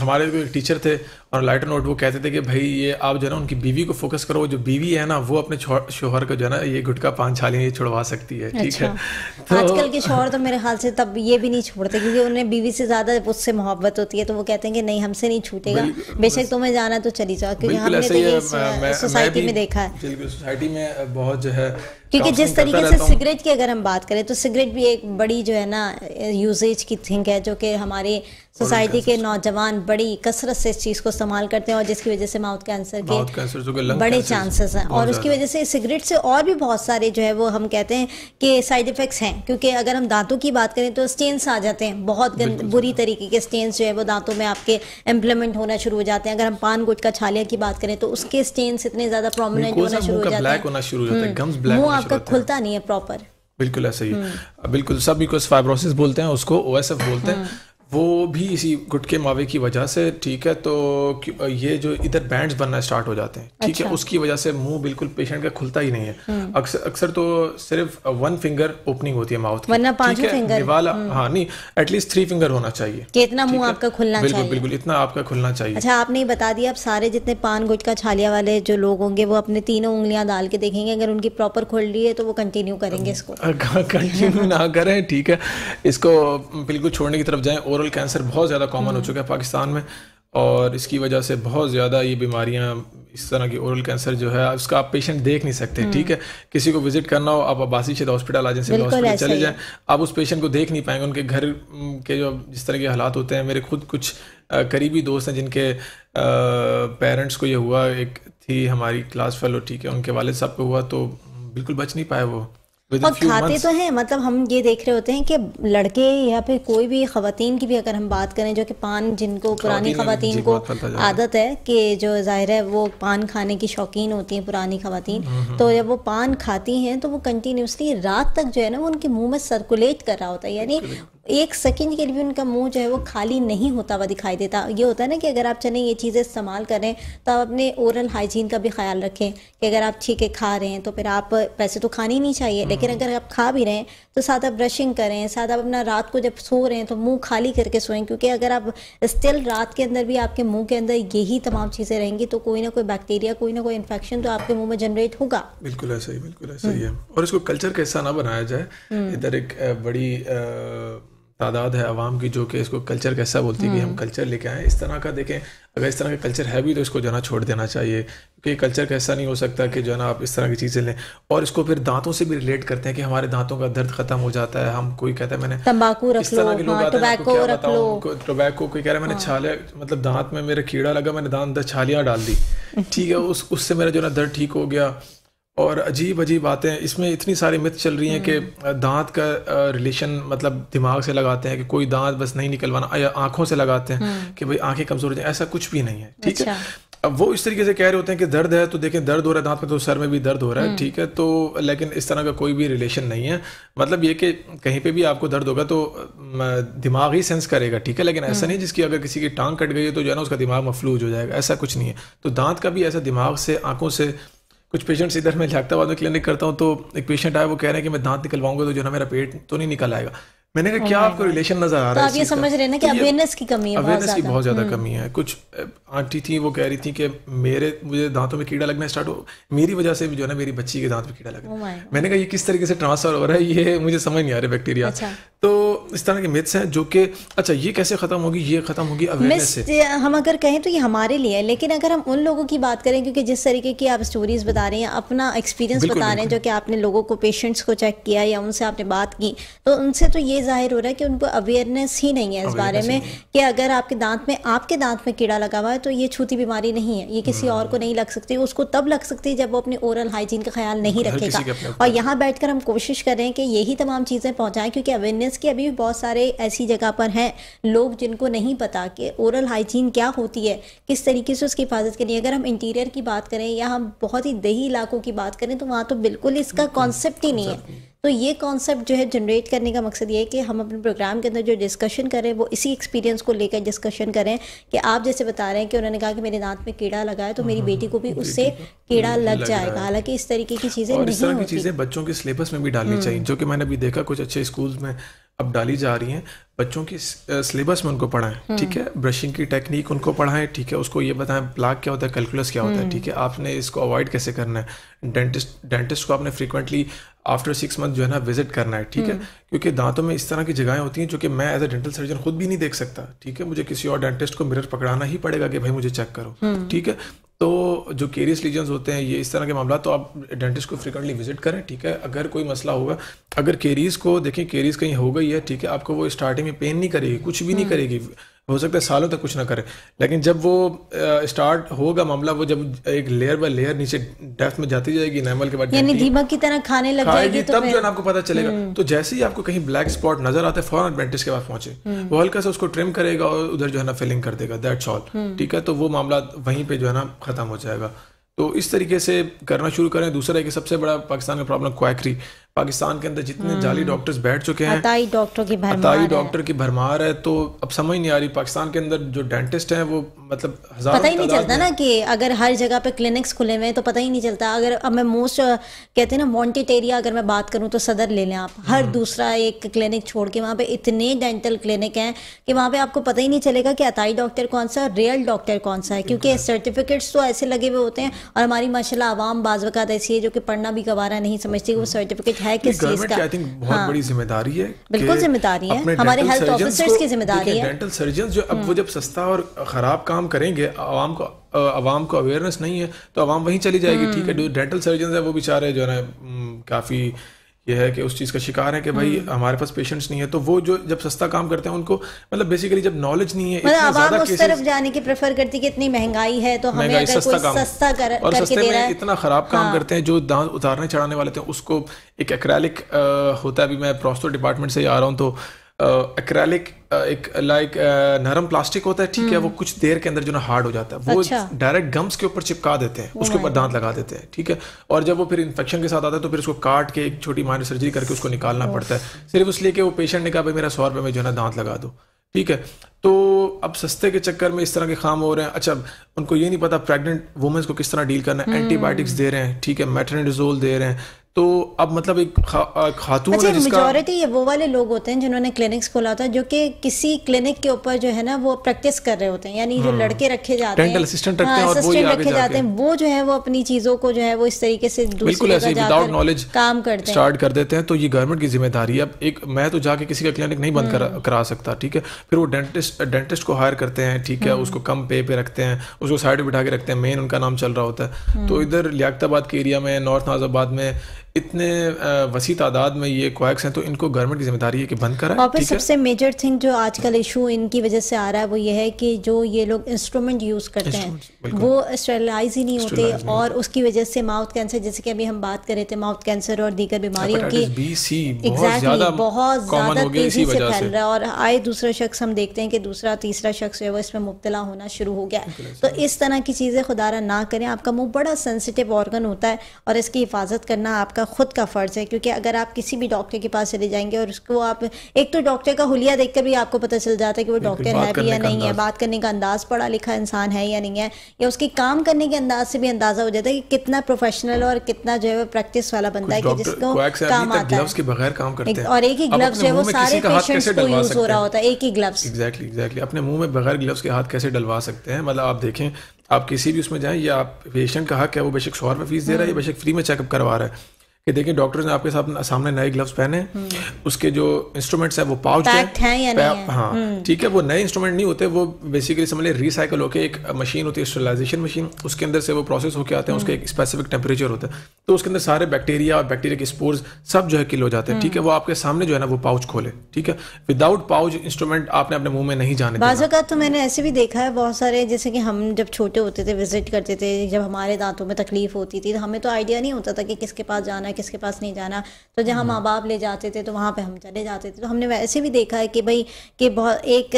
हमारे एक टीचर थे और लाइटर नोट वो कहते थे कि भाई ये आप जो है ना उनकी बीवी को फोकस करो जो बीवी है ना वो अपने शोहर को जो है ना ये गुटका पान ये छुड़वा सकती है ठीक अच्छा। है तो... आजकल के शोहर तो मेरे ख्याल से तब ये भी नहीं छोड़ते क्योंकि उन्हें बीवी से ज्यादा उससे मोहब्बत होती है तो वो कहते हैं कि नहीं हमसे नहीं छूटेगा बेशक तुम्हें जाना तो चली जाओ क्योंकि हमने सोसाइटी तो में देखा है सोसाइटी में बहुत जो है क्योंकि जिस तरीके से सिगरेट की अगर हम बात करें तो सिगरेट भी एक बड़ी जो है ना यूजेज की थिंक है जो कि हमारे सोसाइटी के नौजवान बड़ी कसरत से इस चीज़ को इस्तेमाल करते हैं और जिसकी वजह से माउथ कैंसर के बड़े चांसेस हैं और उसकी वजह से सिगरेट से और भी बहुत सारे जो है वो हम कहते हैं कि साइड इफ़ेक्ट्स हैं क्योंकि अगर हम दांतों की बात करें तो स्टेन्स आ जाते हैं बहुत गंद बुरी तरीके के स्टेन्स जो है वो दांतों में आपके इम्प्लीमेंट होना शुरू हो जाते हैं अगर हम पान गुटका छालिया की बात करें तो उसके स्टेन्स इतने ज़्यादा प्रोमिनेंट होना शुरू हो जाते हैं वो हम्म। आपका खुलता नहीं है प्रॉपर बिल्कुल ऐसा ही हम्म। बिल्कुल सब बिकॉज फाइब्रोसिस बोलते हैं उसको ओएसएफ बोलते हैं हम्म। वो भी इसी गुटके मावे की वजह से ठीक है तो ये जो इधर बैंड्स बनना स्टार्ट हो जाते हैं ठीक अच्छा। है उसकी वजह से मुंह बिल्कुल पेशेंट का खुलता ही नहीं है हम्म। अक्सर अक्सर तो सिर्फ वन फिंगर ओपनिंग होती है माउथ की वाला हम्म। हाँ नहीं एटलीस्ट थ्री फिंगर होना चाहिए कितना मुंह आपका खुलना बिल्कुल चाहिए। बिल्कुल इतना आपका खुलना चाहिए अच्छा आपने बता दिया आप सारे जितने पान गुटका छालिया वाले जो लोग होंगे वो अपने तीनों उंगलियां डाल के देखेंगे अगर उनकी प्रॉपर खुल रही है तो वो कंटिन्यू करेंगे इसको कंटिन्यू ना करें ठीक है इसको बिल्कुल छोड़ने की तरफ जाए और ओरल कैंसर बहुत ज़्यादा कॉमन हो hmm. चुका है पाकिस्तान में और इसकी वजह से बहुत ज़्यादा ये बीमारियाँ इस तरह की ओरल कैंसर जो है उसका आप पेशेंट देख नहीं सकते hmm. ठीक है किसी को विजिट करना हो आप अब्बासी शेद हॉस्पिटल आ जाए हॉस्पिटल चले जाएँ आप उस पेशेंट को देख नहीं पाएंगे उनके घर के जो जिस तरह के हालात होते हैं मेरे खुद कुछ करीबी दोस्त हैं जिनके पेरेंट्स को ये हुआ एक थी हमारी क्लास फेलो ठीक है उनके वालद साहब को हुआ तो बिल्कुल बच नहीं पाए वो और खाते तो हैं मतलब हम ये देख रहे होते हैं कि लड़के या फिर कोई भी खातन की भी अगर हम बात करें जो कि पान जिनको पुरानी खातन को आदत है कि जो ज़ाहिर है वो पान खाने की शौकीन होती हैं पुरानी खातन हम्म, हम्म, तो हम्म। जब वो पान खाती हैं तो वो कंटिन्यूसली रात तक जो है ना वो उनके मुंह में सर्कुलेट कर रहा होता है यानी एक सेकंड के लिए भी उनका मुंह जो है वो खाली नहीं होता हुआ दिखाई देता ये होता है ना कि अगर आप चलें ये चीज़ें इस्तेमाल करें तो आप अपने ओरल हाइजीन का भी ख्याल रखें कि अगर आप छीके खा रहे हैं तो फिर आप पैसे तो खानी नहीं चाहिए लेकिन हम्म। अगर आप खा भी रहे हैं तो साथ आप ब्रशिंग करें साथ आप अपना रात को जब सो रहे हैं तो मुँह खाली करके सोएं क्योंकि अगर आप स्टिल रात के अंदर भी आपके मुँह के अंदर यही तमाम चीज़ें रहेंगी तो कोई ना कोई बैक्टीरिया कोई ना कोई इन्फेक्शन तो आपके मुँह में जनरेट होगा बिल्कुल ऐसा ही बिल्कुल ऐसा ही है हम्म। और इसको कल्चर कैसा ना बनाया जाए हम्म। इधर एक बड़ी तादाद है आवाम की जो कि इसको कल्चर कैसा बोलती है कि हम कल्चर हम्म। लेके आए इस तरह का देखें अगर इस तरह का कल्चर है भी तो इसको जो ना छोड़ देना चाहिए क्योंकि कल्चर कैसा नहीं हो सकता कि जो है ना आप इस तरह की चीज़ें लें और इसको फिर दांतों से भी रिलेट करते हैं कि हमारे दांतों का दर्द खत्म हो जाता है हम कोई कहता है मैंने तम्बाकू रख लो के लोग टोबैको हाँ, कोई कह रहा है मैंने हाँ। छाले मतलब दांत में मेरा कीड़ा लगा मैंने दांत छालियाँ डाल दी ठीक है उससे मेरा जो है ना दर्द ठीक हो गया और अजीब अजीब बातें इसमें इतनी सारी मिथ चल रही हैं कि हम्म। दांत का रिलेशन मतलब दिमाग से लगाते हैं कि कोई दांत बस नहीं निकलवाना या आंखों से लगाते हैं हम्म। कि भाई आंखें कमजोर हो जाए ऐसा कुछ भी नहीं है ठीक है अच्छा। अब वो इस तरीके से कह रहे होते हैं कि दर्द है तो देखें दर्द हो रहा है दांत में तो सर में भी दर्द हो रहा है हम्म। ठीक है तो लेकिन इस तरह का कोई भी रिलेशन नहीं है मतलब ये कि कहीं पे भी आपको दर्द होगा तो दिमाग ही सेंस करेगा ठीक है लेकिन ऐसा नहीं जिसकी अगर किसी की टांग कट गई है तो जो है ना उसका दिमाग मफलूज हो जाएगा ऐसा कुछ नहीं है तो दांत का भी ऐसा दिमाग से आंखों से कुछ पेशेंट्स इधर मैं झाकताबाद में क्लिनिक करता हूँ तो एक पेशेंट आया वो कह रहे हैं कि मैं दांत निकलवाऊंगा तो जो ना मेरा पेट तो नहीं निकल आएगा मैंने कहा oh क्या आपको रिलेशन नजर आ रहा तो है तो आप ये समझ रहे हैं ना कि अवेयरनेस तो की कमी है अवेयरनेस की बहुत ज्यादा हम्म। कमी है कुछ आंटी थी वो कह रही थी कि मेरे मुझे दांतों में कीड़ा लगना स्टार्ट हो मेरी वजह से जो है ना मेरी बच्ची के दांत में कीड़ा लगा oh मैंने कहा ये किस तरीके से ट्रांसफर हो रहा है ये मुझे समझ नहीं आ रहा बैक्टीरिया अच्छा। तो इस तरह के मिथ्स हैं जो कि अच्छा ये कैसे खत्म होगी ये खत्म होगी अवेयरनेस से हम अगर कहें तो ये हमारे लिए है लेकिन अगर हम उन लोगों की बात करें क्योंकि जिस तरीके की आप स्टोरीज बता रहे हैं अपना एक्सपीरियंस बता रहे हैं जो कि आपने लोगों को पेशेंट्स को चेक किया या उनसे आपने बात की तो उनसे तो ये ये जाहिर हो रहा है कि उनको अवेयरनेस ही नहीं है इस बारे में कि अगर आपके दांत में आपके दांत में कीड़ा लगा हुआ है तो ये छूती बीमारी नहीं है ये किसी और को हम्म। नहीं लग सकती उसको तब लग सकती है जब वो अपने ओरल हाइजीन का ख्याल नहीं रखेगा और यहाँ बैठ हम कोशिश करें कि यही तमाम चीज़ें पहुँचाएं क्योंकि अवेयरनेस की अभी भी बहुत सारे ऐसी जगह पर हैं लोग जिनको नहीं पता कि ओरल हाइजीन क्या होती है किस तरीके से उसकी हिफाजत करनी है अगर हम इंटीरियर की बात करें या हम बहुत ही दही इलाकों की बात करें तो वहाँ तो बिल्कुल इसका कॉन्सेप्ट ही नहीं है तो ये कॉन्सेप्ट जो है जनरेट करने का मकसद ये है कि हम अपने प्रोग्राम के अंदर जो डिस्कशन करें वो इसी एक्सपीरियंस को लेकर डिस्कशन करें कि आप जैसे बता रहे हैं कि उन्होंने कहा कि मेरे दांत में कीड़ा लगा है तो मेरी हम्म, बेटी को भी हम्म, उससे कीड़ा लग जाएगा हालांकि इस तरीके की चीज़ें और इस तरह की चीज़ें बच्चों के सिलेबस में भी डालनी चाहिए हम्म। जो कि मैंने अभी देखा कुछ अच्छे स्कूल में अब डाली जा रही हैं बच्चों की सिलेबस में उनको पढ़ाएं ठीक है ब्रशिंग की टेक्निक उनको पढ़ाएं ठीक है उसको ये बताएं प्लाक क्या होता है कैलकुलस क्या होता है ठीक है आपने इसको अवॉइड कैसे करना है डेंटिस्ट डेंटिस्ट को आपने फ्रीक्वेंटली आफ्टर सिक्स मंथ जो है ना विजिट करना है ठीक है हम्म। क्योंकि दांतों में इस तरह की जगहें होती हैं जो कि मैं एज अ डेंटल सर्जन खुद भी नहीं देख सकता ठीक है मुझे किसी और डेंटिस्ट को मिरर पकड़ाना ही पड़ेगा कि भाई मुझे चेक करो हम्म। ठीक है तो जो केरियस लीजन होते हैं ये इस तरह के मामला तो आप डेंटिस्ट को फ्रिक्वेंटली विजिट करें ठीक है अगर कोई मसला होगा अगर केरीज को देखें केरीज कहीं हो गई है ठीक है आपको वो स्टार्टिंग में पेन नहीं करेगी कुछ भी नहीं हम्म। करेगी हो सकता है सालों तक कुछ ना करे लेकिन जब वो स्टार्ट होगा मामला वो जब एक लेयर बाय लेयर नीचे डेप्थ में जाती जाएगी नॉर्मल के बाद यानी दीमक की तरह खाने लग जाएगी तो तब जो है आपको पता चलेगा हम्म। तो जैसे ही आपको कहीं ब्लैक स्पॉट नजर आता है एडवेंटेज के पास पहुंचे हम्म। वो हल्का सा उसको ट्रिम करेगा और उधर जो है ना फिलिंग कर देगा दैट्स हम्म। ऑल ठीक है तो वो मामला वहीं पर जो है ना खत्म हो जाएगा तो इस तरीके से करना शुरू करें दूसरा कि सबसे बड़ा पाकिस्तान का प्रॉब्लम क्वैकरी पाकिस्तान के अंदर जितने हम्म। जाली डॉक्टर्स बैठ चुके हैं अताई डॉक्टर की भरमार डॉक्टर की भरमार है तो अब समझ नहीं आ रही पाकिस्तान के अंदर जो डेंटिस्ट हैं वो मतलब हजार पता ही नहीं चलता ना कि अगर हर जगह पे क्लिनिक्स खुले हुए हैं तो पता ही नहीं चलता अगर अब मैं मोस्ट कहते हैं ना वॉन्टेड एरिया अगर मैं बात करूँ तो सदर ले लें आप हर हम्म। दूसरा एक क्लिनिक छोड़ के वहाँ पे इतने डेंटल क्लिनिक हैं कि वहाँ पे आपको पता ही नहीं चलेगा कि अताई डॉक्टर कौन सा रियल डॉक्टर कौन सा है क्योंकि सर्टिफिकेट्स हम्म। तो ऐसे लगे हुए होते हैं और हमारी माशाला आवाम बाज़ ऐसी है जो कि पढ़ना भी गवारा नहीं समझती वो सर्टिफिकेट है कि आई थिंक बहुत हाँ, बड़ी जिम्मेदारी है बिल्कुल जिम्मेदारी है हमारे हेल्थ ऑफिसर्स की जिम्मेदारी है डेंटल सर्जन जो अब वो हम्म। जब सस्ता और खराब काम करेंगे आवाम को आवाम को अवेयरनेस नहीं है तो आवाम वहीं चली जाएगी हम्म। ठीक है डेंटल सर्जन है वो बेचारे जो है काफ़ी ये है कि उस चीज़ का शिकार है कि भाई हम्म। हमारे पास पेशेंट्स नहीं है तो वो जो जब सस्ता काम करते हैं उनको मतलब बेसिकली जब नॉलेज नहीं है मतलब इतना ज्यादा उस तरफ जाने की प्रेफर करती कि इतनी महंगाई है तो हमें अगर सस्ता कोई सस्ता कर, और करके सस्ते दे में है। इतना खराब काम हाँ। करते हैं जो दांत उतारने चढ़ाने वाले थे उसको एक एक्रेलिक होता है अभी मैं प्रोस्टो डिपार्टमेंट से आ रहा हूँ तो अक्रैलिक एक लाइक नरम प्लास्टिक होता है ठीक है वो हम्म। कुछ देर के अंदर जो ना हार्ड हो जाता है वो डायरेक्ट अच्छा। गम्स के ऊपर चिपका देते हैं उसके oh ऊपर दांत लगा देते हैं ठीक है और जब वो फिर इन्फेक्शन के साथ आता है तो फिर उसको काट के एक छोटी माइनर सर्जरी करके उसको निकालना oh. पड़ता है सिर्फ इसलिए कि वो पेशेंट ने कहा भाई मेरा सौ रुपये में जो है ना दांत लगा दो ठीक है तो अब सस्ते के चक्कर में इस तरह के खाम हो रहे हैं अच्छा उनको ये नहीं पता प्रेग्नेंट वुमेंस को किस तरह डील करना है एंटीबायोटिक्स हम्म। दे रहे हैं ठीक है मेटरनिडोजोल दे रहे हैं तो अब मतलब एक खातून अच्छा, जिसका मेजोरिटी ये वो वाले लोग होते हैं जिन्होंने क्लिनिक्स खोला था जो कि किसी क्लिनिक के ऊपर जो है ना वो प्रैक्टिस कर रहे होते हैं यानी जो हाँ। लड़के रखे जाते हैं असिस्टेंट रखते हैं हाँ, और वो ही आगे जाते हैं वो जो है वो अपनी चीजों को जो है वो इस तरीके से बिल्कुल ऐसे विदाउट नॉलेज काम करते स्टार्ट कर देते हैं तो ये गवर्नमेंट की जिम्मेदारी है अब एक मैं तो जाके किसी का क्लिनिक नहीं बंद हम्म। करा सकता ठीक है फिर वो डेंटिस्ट डेंटिस्ट को हायर करते हैं ठीक है हम्म। उसको कम पे पे रखते हैं उसको साइड में बिठा के रखते हैं मेन उनका नाम चल रहा होता है हम्म। तो इधर लियाबाद के एरिया में नॉर्थ नाजाबाद में इतने वसी तादाद में ये क्वैक्स हैं तो इनको गवर्नमेंट की जिम्मेदारी है कि बंद करा और फिर सबसे मेजर थिंग जो आजकल इशू इनकी वजह से आ रहा है वो ये है कि जो ये लोग इंस्ट्रूमेंट यूज़ करते हैं वो स्टेलाइज ही नहीं होते नहीं और उसकी वजह से माउथ कैंसर जैसे कि अभी हम बात कर रहे थे माउथ कैंसर और दीगर बीमारियों की एग्जैक्टली बहुत ज़्यादा तेज़ी से फैल रहा है और आए दूसरा शख्स हम देखते हैं कि दूसरा तीसरा शख्स है वो इसमें मुबतला होना शुरू हो गया तो इस तरह की चीज़ें खुदारा ना करें आपका मुंह बड़ा सेंसिटिव ऑर्गन होता है और इसकी हिफाजत करना आपका आपका ख़ुद का फ़र्ज़ है क्योंकि अगर आप किसी भी डॉक्टर के पास चले जाएंगे और उसको आप एक तो डॉक्टर का हुलिया देखकर भी आपको पता चल जाता है कि वो डॉक्टर है भी या नहीं है बात करने का अंदाज़ पढ़ा लिखा इंसान है या नहीं है या उसके काम करने के अंदाज से भी अंदाज़ा हो जाता है कि कितना प्रोफेशनल और कितना जो है वो प्रैक्टिस वाला बंदा है कि जिसको काम आता है और एक ही ग्लव्स जो है वो सारे पेशेंट्स को यूज़ हो रहा होता है एक ही ग्लव्स एग्जैक्टली एग्जैक्टली अपने मुंह में बगैर ग्लव्स के हाथ कैसे डलवा सकते हैं मतलब आप देखें आप किसी भी उसमें जाएं या आप पेशेंट का हक है वो बेशक सौ रुपये फीस दे रहा है या हम्म। बेशक फ्री में चेकअप करवा रहा है कि देखिए डॉक्टर्स ने आपके साथ सामने नए ग्लव्स पहने हम्म। उसके जो इंस्ट्रूमेंट्स है वो पाउच है, या नहीं हाँ हम्म। ठीक है वो नए इंस्ट्रूमेंट नहीं होते वो बेसिकली समझ लें रिसाइकल होकर एक मशीन होती है स्टरलाइजेशन मशीन उसके अंदर से वो प्रोसेस होकर आते हैं उसका हम्म। एक स्पेसिफिक टेम्परेचर होता है तो उसके अंदर सारे बैक्टीरिया और बैक्टीरिया के स्पोर्स सब जो है किल हो जाते हैं ठीक है वो आपके सामने जो है ना वो पाउच खोले ठीक है विदाउट पाउच इंस्ट्रूमेंट आपने अपने मुंह में नहीं जाने का तो मैंने ऐसे भी देखा है बहुत सारे जैसे कि हम जब छोटे होते थे विजिट करते थे जब हमारे दांतों में तकलीफ होती थी तो हमें तो आइडिया नहीं होता था कि किसके पास जाना है किसके पास नहीं जाना तो जहाँ हम्म। माँ बाप ले जाते थे तो वहाँ पे हम चले जाते थे तो हमने वैसे भी देखा है कि भाई कि बहुत एक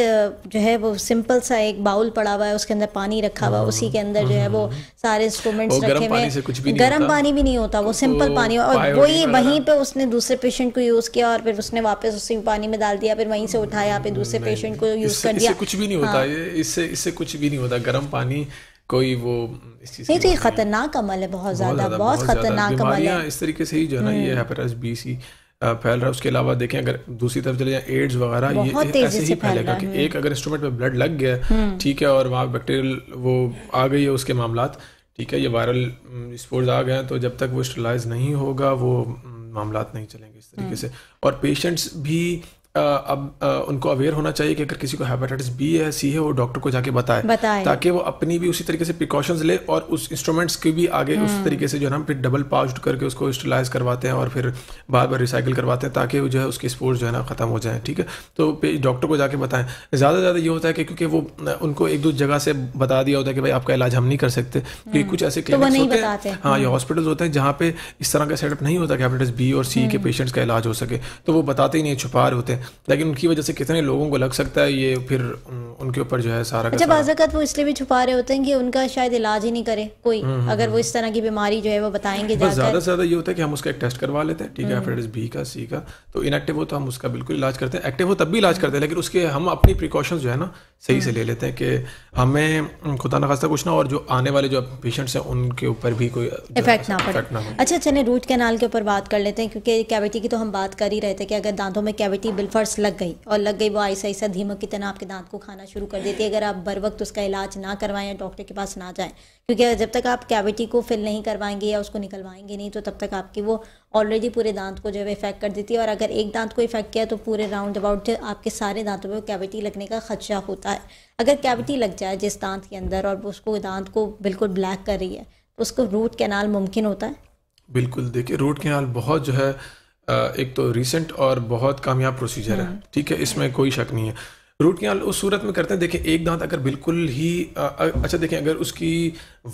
जो है वो सिंपल सा एक बाउल पड़ा हुआ है उसके अंदर पानी रखा हुआ उसी के अंदर जो है वो हम्म। सारे इंस्ट्रूमेंट्स रखे हुए गर्म पानी भी नहीं होता वो तो सिंपल पानी और वही वहीं पर उसने दूसरे पेशेंट को यूज़ किया और फिर उसने वापस उसी पानी में डाल दिया फिर वहीं से उठाया फिर दूसरे पेशेंट को यूज़ कर दिया कुछ भी नहीं होता हाँ। इससे इससे कुछ भी नहीं होता गर्म पानी कोई वो इस चीज़ नहीं तो खतरनाक अमल है बहुत ज़्यादा बहुत खतरनाक अमल है इस तरीके से ही जो है ये हेपेटाइटिस बी सी फैल रहा है उसके अलावा देखें अगर दूसरी तरफ चले जाए एड्स वगैरह ये ऐसे ही फैलेगा कि एक अगर इंस्ट्रूमेंट में ब्लड लग गया हम्म। ठीक है और वहाँ बैक्टीरियल वो आ गई है उसके मामला ठीक है ये वायरल स्पोर्ट्स हम्म, आ गए तो जब तक वो स्टरलाइज नहीं होगा वो हम्म, मामला नहीं चलेंगे इस तरीके से और पेशेंट्स भी अब उनको अवेयर होना चाहिए कि अगर किसी को हेपेटाइटिस बी है सी है वो डॉक्टर को जाके बताए ताकि वो अपनी भी उसी तरीके से प्रिकॉशंस ले और उस इंस्ट्रूमेंट्स की भी आगे उस हम्म। तरीके से जो है ना फिर डबल पाउच करके उसको स्टिलाइज करवाते हैं और फिर बार बार रिसाइकिल करवाते हैं ताकि जो है उसके स्पोर्ट्स जो है ना ख़त्म हो जाए ठीक है तो डॉक्टर को जाके बताएं ज़्यादा से ज़्यादा ये होता है कि क्योंकि वो उनको एक दो जगह से बता दिया होता है कि भाई आपका इलाज हम नहीं कर सकते क्योंकि हम्म। कुछ ऐसे क्लिनिक्स तो होते हैं हाँ ये हॉस्पिटल्स हम्म। होते हैं जहाँ पे इस तरह का सेटअप नहीं होता कि हेपेटाइटिस बी और सी के पेशेंट्स का इलाज हो सके तो वो बताते ही नहीं छुपा रहे होते हैं लेकिन उनकी वजह से कितने लोगों को लग सकता है ये फिर उनके ऊपर जो है सारा अच्छा बाजाकत वो इसलिए भी छुपा रहे होते हैं कि उनका शायद इलाज ही नहीं करे कोई हम्म, हम्म, अगर वो हम्म। इस तरह की बीमारी जो है वो बताएंगे ज़्यादा से ज़्यादा ये होता है कि हम उसका एक टेस्ट करवा लेते हैं ठीक है हेपेटाइटिस बी का सी का तो इनएक्टिव हो तो हम उसका बिल्कुल इलाज करते हैं एक्टिव हो तब भी इलाज करते हैं लेकिन उसके हम अपनी प्रिकॉशन जो है ना सही से हम्म। ले लेते हैं कि हमें खुदा ना खास्ता कुछ ना और जो आने वाले जो पेशेंट्स हैं उनके ऊपर भी कोई इफेक्ट ना पड़े ना अच्छा चले रूट कैनाल के ऊपर बात कर लेते हैं क्योंकि कैविटी की तो हम बात कर ही रहे थे कि अगर दांतों में कैविटी बिलफर्स लग गई और लग गई वो ऐसा ऐसा धीमक की तरह आपके दांत को खाना शुरू कर देती है अगर आप बर वक्त उसका इलाज ना करवाएं डॉक्टर के पास ना जाए क्योंकि जब तक आप कैविटी को फिल नहीं करवाएंगे या उसको निकलवाएंगे नहीं तो तब तक आपकी वो ऑलरेडी पूरे दांत को जो है इफेक्ट कर देती है और अगर एक दांत को इफेक्ट किया तो पूरे राउंड अबाउट आपके सारे दांतों में कैविटी लगने का खदशा होता है अगर कैविटी लग जाए जिस दांत के अंदर और उसको दांत को बिल्कुल ब्लैक कर रही है तो उसको रूट कैनाल मुमकिन होता है बिल्कुल देखिए रूट कैनाल बहुत जो है एक तो रिसेंट और बहुत कामयाब प्रोसीजर है हम्म। ठीक है इसमें कोई शक नहीं है रूट कैनाल उस सूरत में करते हैं देखें एक दांत अगर बिल्कुल ही अच्छा देखें अगर उसकी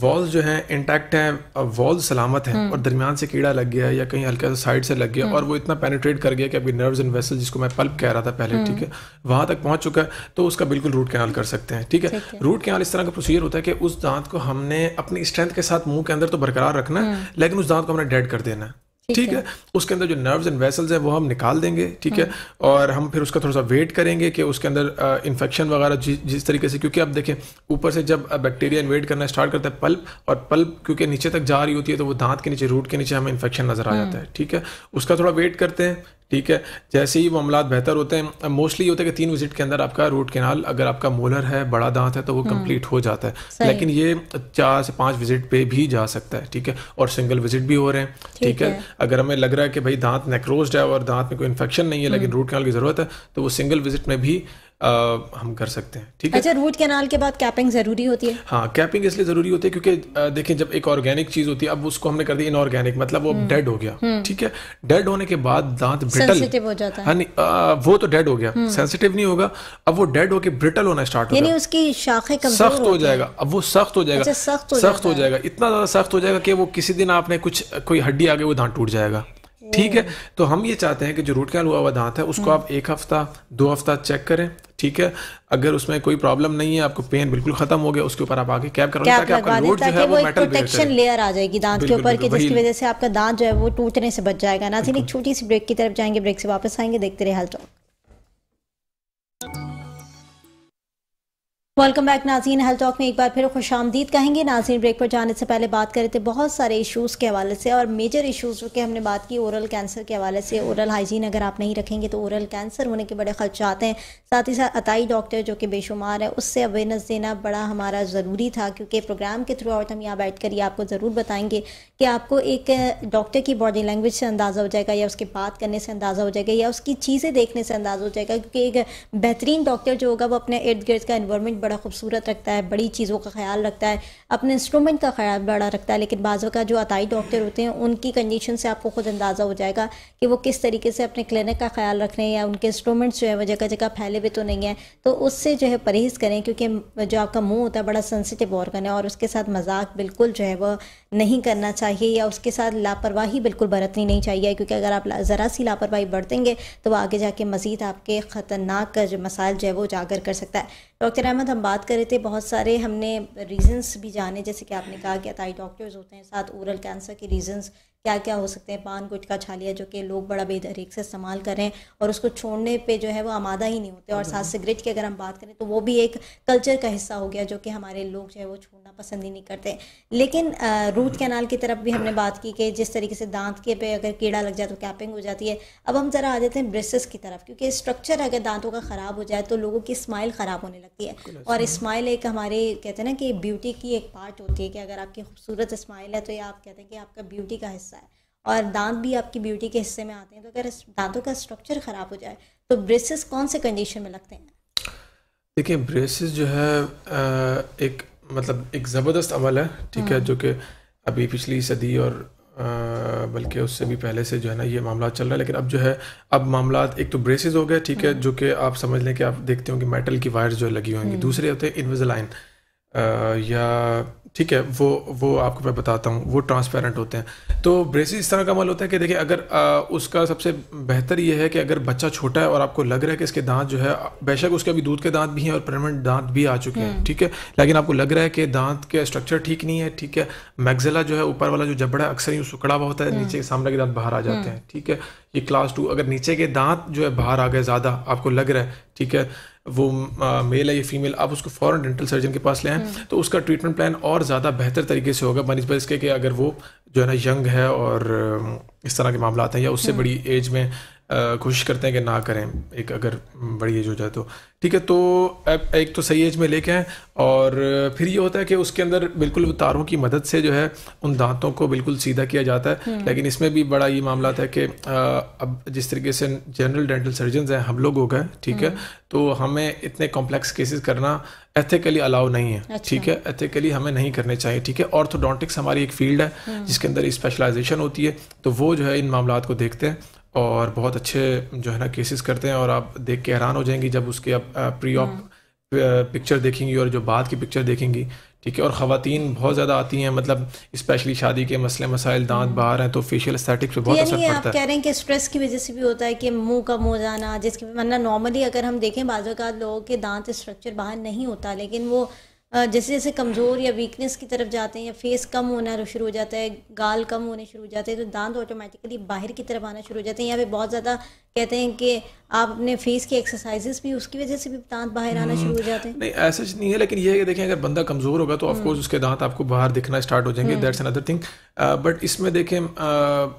वॉल्स जो है इंटैक्ट है वॉल्स सलामत है हम्म। और दरमियान से कीड़ा लग गया या कहीं हल्का सा साइड से लग गया हम्म। और वो इतना पेनिट्रेट कर गया कि अभी नर्व्स एंड वेसल जिसको मैं पल्प कह रहा था पहले हम्म। ठीक है वहां तक पहुंच चुका है तो उसका बिल्कुल रूट कैनाल कर सकते हैं ठीक है रूट कैनाल इस तरह का प्रोसीजर होता है कि उस दांत को हमने अपनी स्ट्रेंथ के साथ मुंह के अंदर तो बरकरार रखना है लेकिन उस दांत को हमने डेड कर देना है ठीक है उसके अंदर जो नर्व्स एंड वेसल्स है वो हम निकाल देंगे ठीक है हम्म। और हम फिर उसका थोड़ा सा वेट करेंगे कि उसके अंदर इन्फेक्शन वगैरह जि, जिस तरीके से क्योंकि आप देखें ऊपर से जब बैक्टीरिया इन्वेट करना स्टार्ट करता है पल्प और पल्प क्योंकि नीचे तक जा रही होती है तो वो दांत के नीचे रूट के नीचे हमें इन्फेक्शन नजर आ हम्म। जाता है ठीक है उसका थोड़ा वेट करते हैं ठीक है जैसे ही मामला बेहतर होते हैं मोस्टली ये होता है कि तीन विजिट के अंदर आपका रूट केनाल अगर आपका मोलर है बड़ा दांत है तो वो कंप्लीट हम्म। हो जाता है लेकिन ये चार से पाँच विजिट पे भी जा सकता है ठीक है और सिंगल विजिट भी हो रहे हैं ठीक है अगर हमें लग रहा है कि भाई दांत नेक्रोज है और दांत में कोई इन्फेक्शन नहीं है लेकिन रूट हम्म। केनाल की ज़रूरत है तो वो सिंगल विजिट में भी हम कर सकते हैं ठीक है अच्छा रूट कैनाल के बाद कैपिंग जरूरी होती है हाँ कैपिंग इसलिए जरूरी होती है क्योंकि देखें जब एक ऑर्गेनिक चीज होती है अब उसको हमने कर दिया इनऑर्गेनिक मतलब वो डेड हम्म। हो गया हम्म। ठीक है डेड होने के बाद दांत ब्रिटल हो जाता है आ, हाँ, वो तो डेड हो गया सेंसिटिव हम्म। नहीं होगा अब वो डेड होकर ब्रिटल होना स्टार्ट होगा उसकी शाखे सख्त हो जाएगा अब वो सख्त हो जाएगा अच्छा, सख्त हो जाएगा इतना ज्यादा सख्त हो जाएगा कि वो किसी दिन आपने कुछ कोई हड्डी आगे वो दांत टूट जाएगा ठीक है हम्म। तो हम ये चाहते हैं कि जो रूट कैनाल हुआ हुआ दांत है उसको हम्म। आप एक हफ्ता दो हफ्ता चेक करें ठीक है अगर उसमें कोई प्रॉब्लम नहीं है आपको पेन बिल्कुल खत्म हो गया उसके ऊपर आप आगे कैप करो ताकि आपका रूट जो है वो मेटल प्रोटेक्शन लेयर आ जाएगी दांत के ऊपर की जिसकी वजह से आपका दांत जो है वो टूटने से बच जाएगा नाजिन एक छोटी सी ब्रेक की तरफ जाएंगे ब्रेक से वापस आएंगे देखते रहे हाल टॉक वेलकम बैक नाजीन हेल्थ टॉक में एक बार फिर खुश आमदीद कहेंगे नाजीन ब्रेक पर जाने से पहले बात रहे थे बहुत सारे इश्यूज़ के हवाले से और मेजर इश्यूज़ के हमने बात की ओरल कैंसर के हवाले से ओरल हाइजीन अगर आप नहीं रखेंगे तो ओरल कैंसर होने के बड़े खदशात हैं साथ ही साथ अताई डॉक्टर जो कि बेशुमार है उससे अवेयरनेस देना बड़ा हमारा ज़रूरी था क्योंकि प्रोग्राम के थ्रू आउट हम यहाँ बैठ कर ये आपको ज़रूर बताएंगे कि आपको एक डॉक्टर की बॉडी लैंग्वेज से अंदाज़ा हो जाएगा या उसके बात करने से अंदाज़ा हो जाएगा या उसकी चीज़ें देखने से अंदाज़ा हो जाएगा क्योंकि एक बेहतरीन डॉक्टर जो होगा वो अपने इर्द गिर्द का इन्वायरमेंट बड़ा खूबसूरत रखता है बड़ी चीज़ों का ख्याल रखता है अपने इंस्ट्रूमेंट का ख्याल बड़ा रखता है लेकिन बाज़ों का जो अतई डॉक्टर होते हैं उनकी कंडीशन से आपको खुद अंदाज़ा हो जाएगा कि वो किस तरीके से अपने क्लिनिक का ख्याल रख रहे हैं या उनके इंस्ट्रूमेंट्स जो है वो जगह जगह फैले हुए तो नहीं है तो उससे जो है परहेज़ करें क्योंकि जो आपका मुँह होता है बड़ा सेंसिटिव ऑर्गन है और उसके साथ मजाक बिल्कुल जो है वह नहीं करना चाहिए या उसके साथ लापरवाही बिल्कुल बरतनी नहीं चाहिए क्योंकि अगर आप ज़रा सी लापरवाही बरतेंगे तो वह आगे जाके मज़ीद आपके ख़तरनाक जो मसाइल जो है वो उजागर कर सकता है डॉक्टर अहमद हम बात कर रहे थे बहुत सारे हमने रीजंस भी जाने जैसे कि आपने कहा कि अथाई डॉक्टर्स होते हैं साथ ओरल कैंसर के रीजंस क्या क्या हो सकते हैं पान गुटखा छालिया जो कि लोग बड़ा बेदरीक से इस्तेमाल करें और उसको छोड़ने पे जो है वो आमादा ही नहीं होते और साथ सिगरेट की अगर हम बात करें तो वो भी एक कल्चर का हिस्सा हो गया जो कि हमारे लोग जो है वो छोड़ना पसंद ही नहीं करते लेकिन रूट कैनाल की तरफ भी हमने बात की कि जिस तरीके से दांत के पे अगर कीड़ा लग जाए तो कैपिंग हो जाती है अब हम ज़रा आ जाते हैं ब्रेसेस की तरफ क्योंकि स्ट्रक्चर अगर दांतों का ख़राब हो जाए तो लोगों की स्माइल ख़राब होने लगती है और स्माइल एक हमारे कहते हैं ना कि ब्यूटी की एक पार्ट होती है कि अगर आपकी खूबसूरत स्माइल है तो ये आप कहते हैं कि आपका ब्यूटी का हिस्सा और दांत भी आपकी ब्यूटी के हिस्से में आते हैं तो अगर दांतों का स्ट्रक्चर ख़राब हो जाए तो ब्रेसेस कौन से कंडीशन में लगते हैं देखिए ब्रेसेस जो है एक मतलब एक ज़बरदस्त अमल है ठीक है हाँ। जो कि अभी पिछली सदी और बल्कि उससे भी पहले से जो है ना ये मामला चल रहा है लेकिन अब जो है अब मामला एक तो ब्रेसेस हो गए ठीक है हाँ। जो कि आप समझ लें कि आप देखते होंगे मेटल की वायर्स जो लगी होंगी हाँ। दूसरे होते हैं इन्विजलाइन या ठीक है वो वो आपको मैं बताता हूँ वो ट्रांसपेरेंट होते हैं तो ब्रेसिस इस तरह का अमल होता है कि देखिए अगर आ, उसका सबसे बेहतर ये है कि अगर बच्चा छोटा है और आपको लग रहा है कि इसके दांत जो है बेशक उसके अभी दूध के दांत भी हैं और परमानेंट दांत भी आ चुके हैं हम्म। ठीक है लेकिन आपको लग रहा है कि दांत का स्ट्रक्चर ठीक नहीं है ठीक है मैगजिला जो है ऊपर वाला जो जबड़ा है अक्सर ही सुकड़ा हुआ होता है हम्म। नीचे के सामने के दांत बाहर आ जाते हम्म। हैं ठीक है ये क्लास टू अगर नीचे के दांत जो है बाहर आ गए ज़्यादा आपको लग रहा है ठीक है वो आ, मेल है या फीमेल आप उसको फॉरन डेंटल सर्जन के पास ले आएँ हम्म। तो उसका ट्रीटमेंट प्लान और ज़्यादा बेहतर तरीके से होगा बनस्बत इसके कि अगर वो जो है ना यंग है और इस तरह के मामला आते हैं या उससे हम्म। बड़ी एज में कोशिश करते हैं कि ना करें एक अगर बड़ी एज हो जाए तो ठीक है तो एक तो सही एज में लेके आए और फिर ये होता है कि उसके अंदर बिल्कुल तारों की मदद से जो है उन दांतों को बिल्कुल सीधा किया जाता है हम्म। लेकिन इसमें भी बड़ा ये मामला था कि अब जिस तरीके से जनरल डेंटल सर्जन हैं हम लोग हो गए ठीक है हम्म। तो हमें इतने कॉम्प्लेक्स केसेस करना एथिकली अलाउ नहीं है अच्छा। ठीक अच्छा। है एथिकली हमें नहीं करने चाहिए ठीक है ऑर्थोडोंटिक्स हमारी एक फील्ड है हम्म। जिसके अंदर स्पेशलाइजेशन होती है तो वो जो है इन मामला को देखते हैं और बहुत अच्छे जो है ना केसेस करते हैं और आप देख के हैरान हो जाएंगी जब उसके आप प्री ऑप पिक्चर देखेंगी और जो बाद की पिक्चर देखेंगी ठीक है और ख़वातीन बहुत ज़्यादा आती हैं मतलब स्पेशली शादी के मसले मसाइल दांत हम्म। बाहर हैं तो फेशियल एस्थेटिक्स पे तो बहुत असर पड़ता आप कह रहे हैं कि स्ट्रेस की वजह से भी होता है कि मुंह कम हो जाना जिसकी वरना नॉर्मली अगर हम देखें बाज़ात लोगों के दांत स्ट्रक्चर बाहर नहीं होता लेकिन वो जैसे जैसे कमज़ोर या वीकनेस की तरफ जाते हैं या फेस कम होना शुरू हो जाता है गाल कम होने शुरू हो जाते हैं तो दांत ऑटोमेटिकली बाहर की तरफ आना शुरू हो जाते हैं या फिर बहुत ज़्यादा कहते हैं कि आप अपने फेस की एक्सरसाइजेस भी उसकी वजह से भी दांत बाहर आना शुरू हो जाते हैं नहीं ऐसा नहीं है लेकिन ये है कि देखें अगर बंदा कमज़ोर होगा तो ऑफकोर्स हम्म। उसके दांत आपको बाहर दिखना स्टार्ट हो जाएंगे दैट्स अनदर थिंग बट इसमें देखें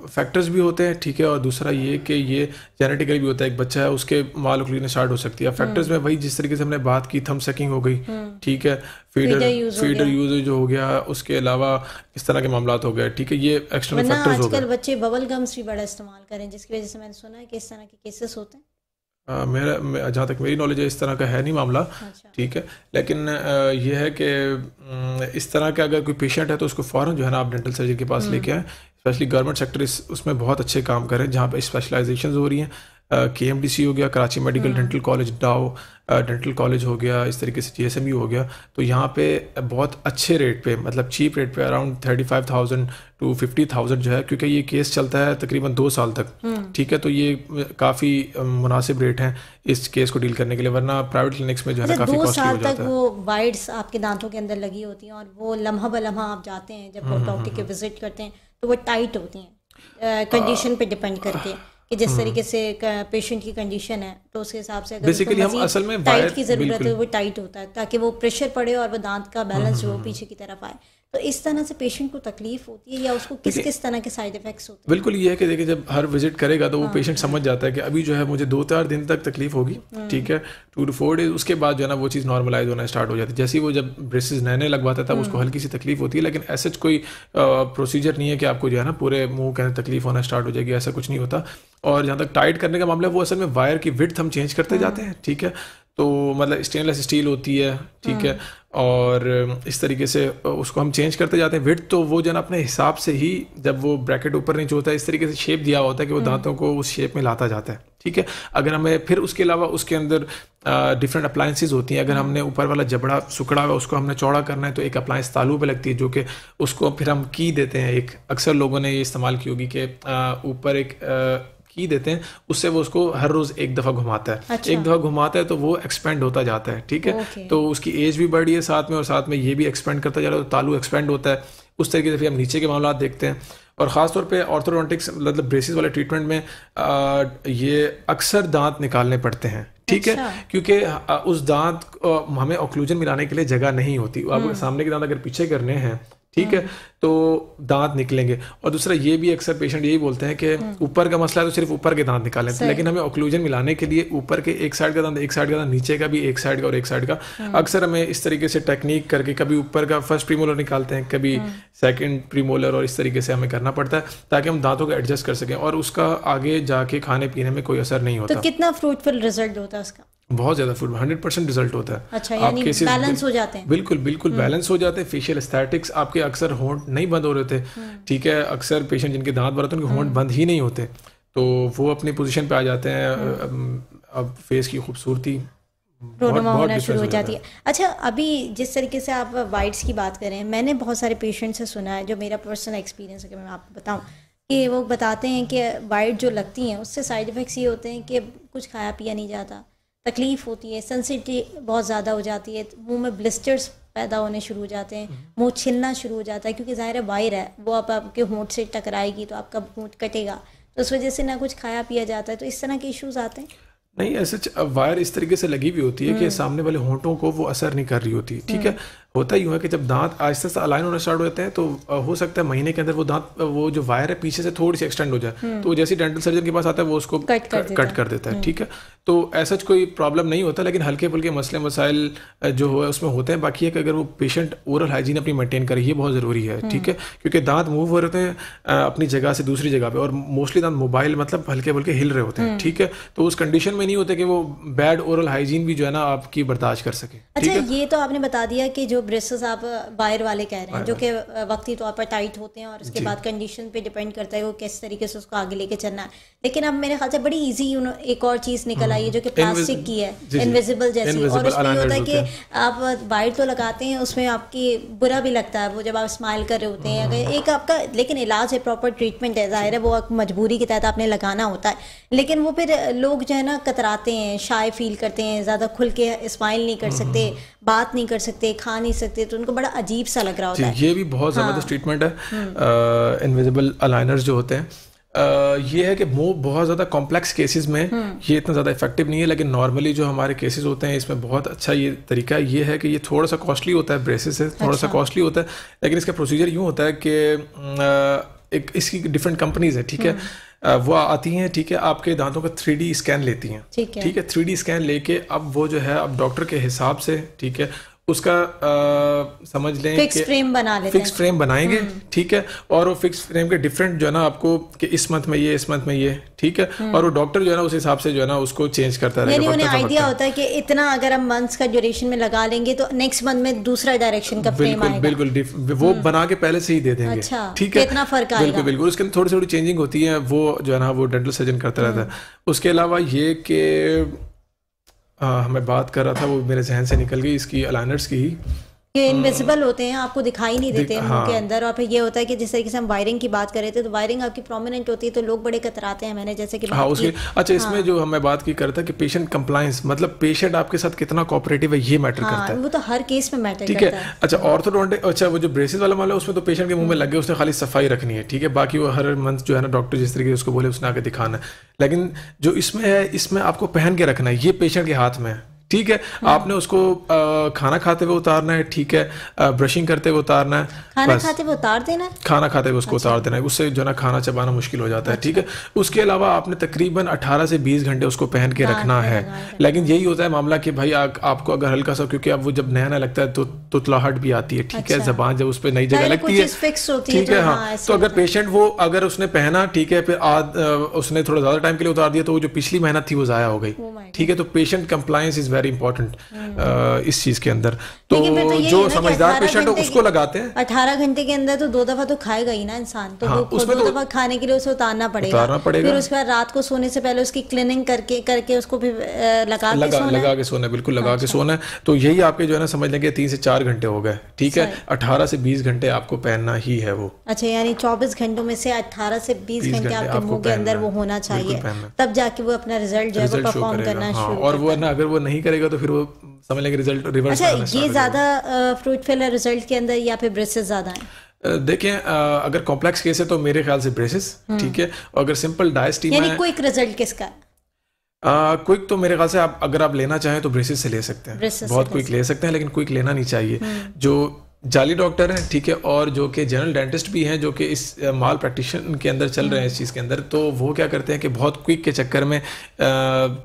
फैक्टर्स भी होते हैं ठीक है और दूसरा ये कि ये जेनेटिकली भी होता है एक बच्चा है उसके माल उखलीने स्टार्ट हो सकती है हम्म। फैक्टर्स में वही जिस तरीके से हमने बात की थम सेकिंग हो गई हम्म। ठीक है फीडर फीडर यूज जो हो गया उसके अलावा इस तरह के मामला हो गए ठीक है ये एक्सटर्नल फैक्टर्स हो गए आजकल बच्चे बबल गम्स भी बड़ा इस्तेमाल करें जिसकी वजह से मैंने सुना है कि इस तरह के केसेस होते हैं मेरा जहाँ तक मेरी नॉलेज है इस तरह का है नहीं मामला अच्छा। ठीक है लेकिन यह है कि इस तरह का अगर कोई पेशेंट है तो उसको फ़ौरन जो है ना आप डेंटल सर्जन के पास हम्म। लेके आए स्पेशली गवर्नमेंट सेक्टर इस उसमें बहुत अच्छे काम कर रहे हैं जहाँ पर स्पेशलाइजेशन हो रही हैं के एम डी सी हो गया Karachi medical dental college Dow dental college हो गया इस तरीके से जी एस एम यू हो गया तो यहाँ पे बहुत अच्छे रेट पे मतलब चीप रेट पे around thirty five thousand to fifty thousand जो है क्योंकि ये केस चलता है तकरीबन दो साल तक हम्म। ठीक है तो ये काफ़ी मुनासिब रेट हैं इस केस को डील करने के लिए वरना प्राइवेट क्लिनिक्स में जो है ना काफ़ी कॉस्टली हो जाता है वो वाइड्स आपके दांतों के अंदर लगी होती हैं और वो लम्हा ब लम्हा आप जाते हैं जब डॉक्टर हम्म, हम्म, के विजिट करते हैं तो वो टाइट होती हैं कंडीशन पर डिपेंड करके कि जिस हम्म। तरीके से पेशेंट की कंडीशन है तो उसके हिसाब से बेसिकली हम असल में टाइट की ज़रूरत है वो टाइट होता है ताकि वो प्रेशर पड़े और वो दांत का बैलेंस जो हम्म, हम्म, पीछे की तरफ आए तो इस तरह से पेशेंट को तकलीफ होती है या उसको किस किस तरह के साइड इफेक्ट्स होते हैं बिल्कुल ये है कि देखिए जब हर विजिट करेगा तो वो पेशेंट हाँ। समझ जाता है कि अभी जो है मुझे दो चार दिन तक तकलीफ होगी हाँ। ठीक है टू टू फोर डेज उसके बाद जो है ना वो चीज़ नॉर्मलाइज होना स्टार्ट हो जाती है जैसे वो जब नए नए लगवाता था हाँ। उसको हल्की सी तकलीफ होती है लेकिन ऐसे कोई प्रोसीजर नहीं है कि आपको जो है ना पूरे मुंह के तकलीफ होना स्टार्ट हो जाएगी ऐसा कुछ नहीं होता और जहाँ तक टाइट करने का मामला है वो असल में वायर की विथ हम चेंज करते जाते हैं ठीक है तो मतलब स्टेनलेस स्टील होती है ठीक है हाँ। और इस तरीके से उसको हम चेंज करते जाते हैं विड तो वो जन अपने हिसाब से ही जब वो ब्रैकेट ऊपर नीचे होता है इस तरीके से शेप दिया होता है कि वो हाँ। दांतों को उस शेप में लाता जाता है ठीक है अगर हमें फिर उसके अलावा उसके अंदर डिफरेंट अप्लायंसेज होती हैं अगर हाँ। हमने ऊपर वाला जबड़ा सुकड़ा हुआ उसको हमने चौड़ा करना है तो एक अप्लायंस तालू पे लगती है जो कि उसको फिर हम की देते हैं एक अक्सर लोगों ने ये इस्तेमाल की होगी कि ऊपर एक की देते हैं उससे वो उसको हर रोज एक दफा घुमाता है अच्छा। एक दफा घुमाता है तो वो एक्सपेंड होता जाता है ठीक है तो उसकी एज भी बढ़ी है साथ में और साथ में ये भी एक्सपेंड करता जा रहा है तो तालू एक्सपेंड होता है उस तरीके से फिर हम नीचे के मामला देखते हैं और ख़ासतौर पे ऑर्थोडोंटिक्स मतलब ब्रेसिस वाले ट्रीटमेंट में आ, ये अक्सर दांत निकालने पड़ते हैं ठीक अच्छा। है क्योंकि उस दांत हमें ऑक्लूजन मिलाने के लिए जगह नहीं होती अब हम्म। सामने के दांत अगर पीछे करने हैं ठीक है हम्म। तो दांत निकलेंगे और दूसरा ये भी अक्सर पेशेंट यही बोलते हैं कि हम्म। ऊपर का मसला है तो सिर्फ ऊपर के दांत निकालें लेकिन हमें ऑक्लूजन मिलाने के लिए ऊपर के एक साइड का दांत एक साइड का दांत नीचे का भी एक साइड का और एक साइड का हम्म। अक्सर हमें इस तरीके से टेक्निक करके कभी ऊपर का फर्स्ट प्रीमोलर निकालते हैं कभी सेकेंड प्रीमोलर और इस तरीके से हमें करना पड़ता है ताकि हम दांतों को एडजस्ट कर सकें और उसका आगे जाके खाने पीने में कोई असर नहीं तो होता कितना फ्रूटफुल रिजल्ट होता है उसका बहुत ज्यादा फूड हंड्रेड परसेंट रिजल्ट होता है अच्छा यानी बैलेंस हो जाते हैं बिल्कुल बिल्कुल बैलेंस हम्म। हो जाते हैं फेशियल स्थेटिक्स आपके अक्सर होंठ नहीं बंद हो रहे थे हम्म। ठीक है अक्सर पेशेंट जिनके दांत बढ़ रहे उनके होंठ हम्म। बंद ही नहीं होते तो वो अपनी पोजिशन पे आ जाते हैं अब फेस की खूबसूरती प्रोडोमा होना शुरू हो जाती है अच्छा अभी जिस तरीके से आप वाइट्स की बात करें मैंने बहुत सारे पेशेंट से सुना है जो मेरा पर्सनल एक्सपीरियंस है मैं आपको बताऊं कि वो बताते हैं कि वाइट जो लगती हैं उससे साइड इफ़ेक्ट्स ये होते हैं कि कुछ खाया पिया नहीं जाता तकलीफ़ होती है सेंसिटिव बहुत ज़्यादा हो जाती है मुंह में ब्लिस्टर्स पैदा होने शुरू हो जाते हैं हम्म। मुंह छिलना शुरू हो जाता है क्योंकि ज़ाहिर है वायर है वो आप आपके होंठ से टकराएगी तो आपका होंठ कटेगा तो उस वजह से ना कुछ खाया पिया जाता है तो इस तरह के इश्यूज आते हैं नहीं ऐसे वायर इस तरीके से लगी हुई होती है कि हम्म। सामने वाले होंठों को वो असर नहीं कर रही होती ठीक हम्म। है होता ही है कि जब दांत आहिस्ते आहिस्ते अलाइन होना स्टार्ट हो जाते हैं तो हो सकता है महीने के अंदर वो दांत वो जो वायर है पीछे से थोड़ी सी एक्सटेंड हो जाए हम्म। तो जैसे डेंटल सर्जन के पास आता है वो उसको कट कर, कर, कर, कर देता है हम्म। ठीक है तो ऐसा कोई प्रॉब्लम नहीं होता लेकिन हल्के फुल्के मसले मसाइल जो है उसमें होते हैं बाकी है कि अगर वो पेशेंट ओरल हाइजीन अपनी मेंटेन करे ये बहुत ज़रूरी है ठीक है हम्म। क्योंकि दांत मूव हो रहे हैं अपनी जगह से दूसरी जगह पर और मोस्टली दांत मोबाइल मतलब हल्के फुल्के हिल रहे होते हैं ठीक है तो उस कंडीशन में नहीं होते कि वो बैड ओरल हाइजीन भी जो है ना आपकी बर्दाश्त कर सके अच्छा ये तो आपने बता दिया कि जो ब्रेसेस आप बायर वाले कह रहे हैं हाँ, जो हाँ। कि वक्ती तौर पर टाइट होते हैं और उसके बाद कंडीशन पे डिपेंड करता है वो किस तरीके से उसको आगे लेके चलना है लेकिन अब मेरे ख्याल से बड़ी ईजी एक और चीज़ निकल आई है हम्म। जो कि प्लास्टिक की है इनविजिबल जैसी और उसमें होता है कि आप बायर तो लगाते हैं उसमें आपकी बुरा भी लगता है वो जब आप स्माइल कर रहे होते हैं अगर हम्म। एक आपका लेकिन इलाज है प्रॉपर ट्रीटमेंट है ज़ाहिर है वो मजबूरी के तहत आपने लगाना होता है लेकिन वो फिर लोग जो है ना कतराते हैं शाय फील करते हैं ज़्यादा खुल के स्माइल नहीं कर सकते हम्म। बात नहीं कर सकते खा नहीं नहीं सकते तो उनको बड़ा अजीब सा लग रहा होता है ये भी बहुत हाँ। ज़्यादा ट्रीटमेंट है इनविजिबल हम्म। अलाइनर्स जो होते हैं आ, ये है कि मो बहुत ज़्यादा कॉम्प्लेक्स केसेस में हम्म। ये इतना ज़्यादा इफेक्टिव नहीं है लेकिन नॉर्मली जो हमारे केसेस होते हैं इसमें बहुत अच्छा ये तरीका ये है कि ये थोड़ा सा कॉस्टली होता है ब्रेसेस है थोड़ा अच्छा। सा कॉस्टली होता है लेकिन इसका प्रोसीजर यूँ होता है कि एक इसकी डिफरेंट कंपनीज है ठीक है हम्म। वो आती हैं ठीक है आपके दांतों का थ्री स्कैन लेती हैं ठीक है थ्री स्कैन लेके अब वो जो है अब डॉक्टर के हिसाब से ठीक है उसका आ, समझ लें फिक्स फ्रेम बना लेते फिक्स फ्रेम बनाएंगे हम्म। ठीक है और वो फिक्स फ्रेम के डिफरेंट जो है ना आपको कि इस मंथ में ये इस मंथ में ये ठीक है हम्म। और वो डॉक्टर जो है ना उस हिसाब से जो है ना उसको चेंज करता रहेगा उन्हें आइडिया होता है कि इतना अगर हम मंथ्स का ड्यूरेशन में लगा लेंगे तो नेक्स्ट मंथ में दूसरा डायरेक्शन का फ्रेम आएगा बिल्कुल वो हम्म। बना के पहले से ही दे देंगे अच्छा, ठीक तो है इतना फर्क आएगा बिल्कुल बिल्कुल उसके अंदर थोड़ी थोड़ी चेंजिंग होती है वो जो है ना वो डेंटल सर्जन करता रहता है उसके अलावा ये कि मैं बात कर रहा था वो मेरे जहन से निकल गई इसकी अलाइनर्स की ही ये इनविजिबल हाँ। होते हैं आपको दिखाई नहीं देते हैं हाँ। के अंदर और फिर ये होता है कि जिस तरीके से हम वायरिंग की बात कर रहे थे तो वायरिंग आपकी प्रोमिनेंट होती है तो लोग बड़े कतराते हैं मैंने जैसे कि हाँ, उसकी अच्छा हाँ। इसमें जो हमें बात की करता कि पेशेंट कंप्लायंस मतलब पेशेंट आपके साथ कितना कॉपरेटिव है ये मैटर हाँ, करता है वो तो हर केस में मैटर ठीक है अच्छा ऑर्थोडोंटिक अच्छा वो जो ब्रेसेस वाला मामला उसमें तो पेशेंट के मुंह में लगे उसने खाली सफाई रखनी है ठीक है बाकी वो हर मंथ जो है ना डॉक्टर जिस तरीके से उसको बोले उसने आके दिखाना है लेकिन जो इसमें है इसमें आपको पहन के रखना है ये पेशेंट के हाथ में है ठीक है हाँ। आपने उसको आ, खाना खाते हुए उतारना है ठीक है आ, ब्रशिंग करते हुए उतारना है खाना बस, खाते हुए उतार देना है खाना खाते हुए उसको अच्छा। उतार देना है उससे जो ना खाना चबाना मुश्किल हो जाता है अच्छा। ठीक है उसके अलावा आपने तकरीबन 18 से 20 घंटे उसको पहन के रखना है लेकिन यही होता है मामला की भाई आपको अगर हल्का सा क्योंकि अब वो जब नया नया लगता है तो तुतलाहट भी आती है ठीक है अच्छा। जबान जब उस पर नई जगह लगती है ठीक तो है हाँ, हाँ। तो अगर पेशेंट वो अगर उसने पहना ठीक है फिर उसने थोड़ा ज्यादा टाइम के लिए उतार दिया तो जो पिछली मेहनत थी वो जया हो गई oh ठीक है तो patient compliance is very very important hmm. uh, इस चीज़ के अंदर तो, तो जो समझदार पेशेंट है उसको लगाते हैं अठारह घंटे के अंदर तो दो दफ़ा तो खाएगा ही ना इंसान तो हाँ, उसमें दो तो दफ़ा खाने के लिए उसे उतारना पड़ेगा उतारना पड़ेगा फिर उसके बाद रात को सोने से पहले उसकी क्लीनिंग करके करके उसको फिर uh, लगा लगा लगा के सोना बिल्कुल लगा के अच्छा। सोना है तो यही आपके जो है ना समझ लेंगे तीन से चार घंटे हो गए ठीक है अठारह से बीस घंटे आपको पहनना ही है वो अच्छा यानी चौबीस घंटों में से अठारह से बीस घंटे आपके मुंह के अंदर वो होना चाहिए तब जाके वो अपना रिजल्ट जो है परफॉर्म करना हाँ, शुरू और वो ना अगर वो नहीं करेगा तो फिर वो समझ लेंगे रिजल्ट रिवर्स अच्छा ये ज़्यादा फ्रूट फेल है रिजल्ट के अंदर या फिर ब्रेसेस ज़्यादा है देखें अगर कॉम्प्लेक्स केस है तो मेरे ख्याल से ब्रेसेस हम्म। ठीक है और अगर सिंपल डायस्टीमा यानी क्विक रिजल्ट किसका क्विक uh, तो मेरे ख्याल से आप अगर आप लेना चाहें तो ब्रेसेस से ले सकते हैं बहुत क्विक ले सकते हैं लेकिन क्विक लेना नहीं चाहिए हम्म। जो जाली डॉक्टर हैं ठीक है और जो कि जनरल डेंटिस्ट भी हैं जो कि इस माल प्रैक्टिशन के अंदर चल रहे हैं इस चीज़ के अंदर तो वो क्या करते हैं कि बहुत क्विक के चक्कर में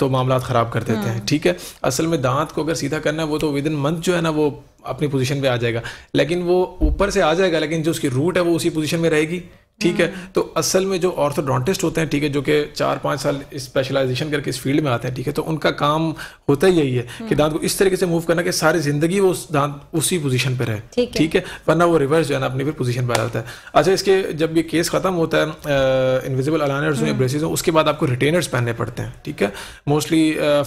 तो मामला ख़राब कर देते हैं हम्म। ठीक है असल में दांत को अगर सीधा करना है वो तो विद इन मंथ जो है ना वो अपनी पोजीशन पे आ जाएगा लेकिन वो ऊपर से आ जाएगा लेकिन जो उसकी रूट है वो उसी पोजीशन में रहेगी ठीक है हम्म। तो असल में जो ऑर्थोडोंटिस्ट होते हैं ठीक है जो कि चार पांच साल स्पेशलाइजेशन करके इस फील्ड में आते हैं ठीक है तो उनका काम होता ही यही है कि हम्म। दांत को इस तरीके से मूव करना कि सारी जिंदगी वो उस दांत उसी पोजीशन पर रहे ठीक है वरना वो रिवर्स जो है ना अपनी फिर पोजीशन पर आ जाता है अच्छा इसके जब ये केस खत्म होता है इनविजिबल अलानर्स या ब्रेसिस उसके बाद आपको रिटेनर्स पहनने पड़ते हैं ठीक है मोस्टली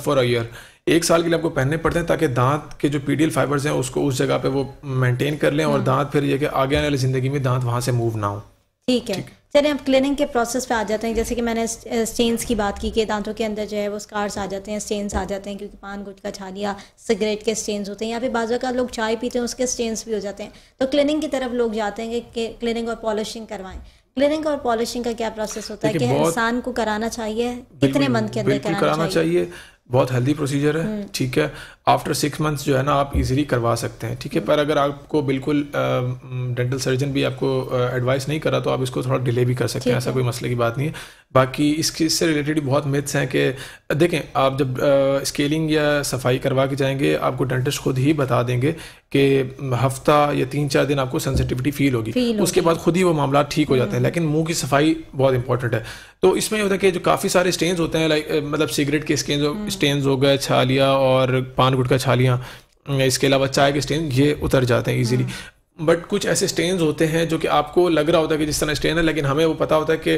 फॉर अ ईयर एक साल के लिए आपको पहनने पड़ते हैं ताकि दांत के जो पीडियल फाइबर्स हैं उसको उस जगह पे वो मेंटेन कर लें और हम्म। दांत फिर ये कि आगे आने वाली ज़िंदगी में दांत वहां से मूव ना हो ठीक है चलिए आप क्लीनिंग के प्रोसेस पे आ जाते हैं जैसे कि मैंने स्टेन्स की बात की कि दांतों के अंदर जो है वो स्कार्स आ जाते हैं स्टेन्स आ जाते हैं क्योंकि पान छा लिया सिगरेट के स्टेन्स होते हैं या फिर बाजू का लोग चाय पीते हैं उसके स्टेन्स भी हो जाते हैं तो क्लीनिंग की तरफ लोग जाते हैं कि क्लीनिंग और पॉलिशिंग करवाएं क्लीनिंग और पॉलिशिंग का क्या प्रोसेस होता है कि इंसान को कराना चाहिए कितने मंथ के अंदर कराना चाहिए बहुत हेल्दी प्रोसीजर है हम्म। ठीक है आफ्टर सिक्स मंथ्स जो है ना आप इजीली करवा सकते हैं ठीक है पर अगर आपको बिल्कुल डेंटल सर्जन भी आपको एडवाइस नहीं करा तो आप इसको थोड़ा डिले भी कर सकते हैं ऐसा कोई मसले की बात नहीं है बाकी इसके इससे रिलेटेड बहुत मिथ्स हैं कि देखें आप जब स्केलिंग या सफाई करवा के जाएंगे आपको डेंटिस्ट खुद ही बता देंगे कि हफ्ता या तीन चार दिन आपको सेंसिटिविटी फील होगी उसके बाद खुद ही वो मामला ठीक हो जाते हैं हम्म। लेकिन मुँह की सफाई बहुत इंपॉर्टेंट है तो इसमें होता है कि जो काफ़ी सारे स्टेन्स होते हैं लाइक मतलब सिगरेट के स्टेन हम्म। स्टेन्स हो गए छालिया और पान गुटका छालियाँ इसके अलावा चाय के स्टेन ये उतर जाते हैं इजीली बट कुछ ऐसे स्टेन्स होते हैं जो कि आपको लग रहा होता है कि जिस तरह स्टेन है लेकिन हमें वो पता होता है कि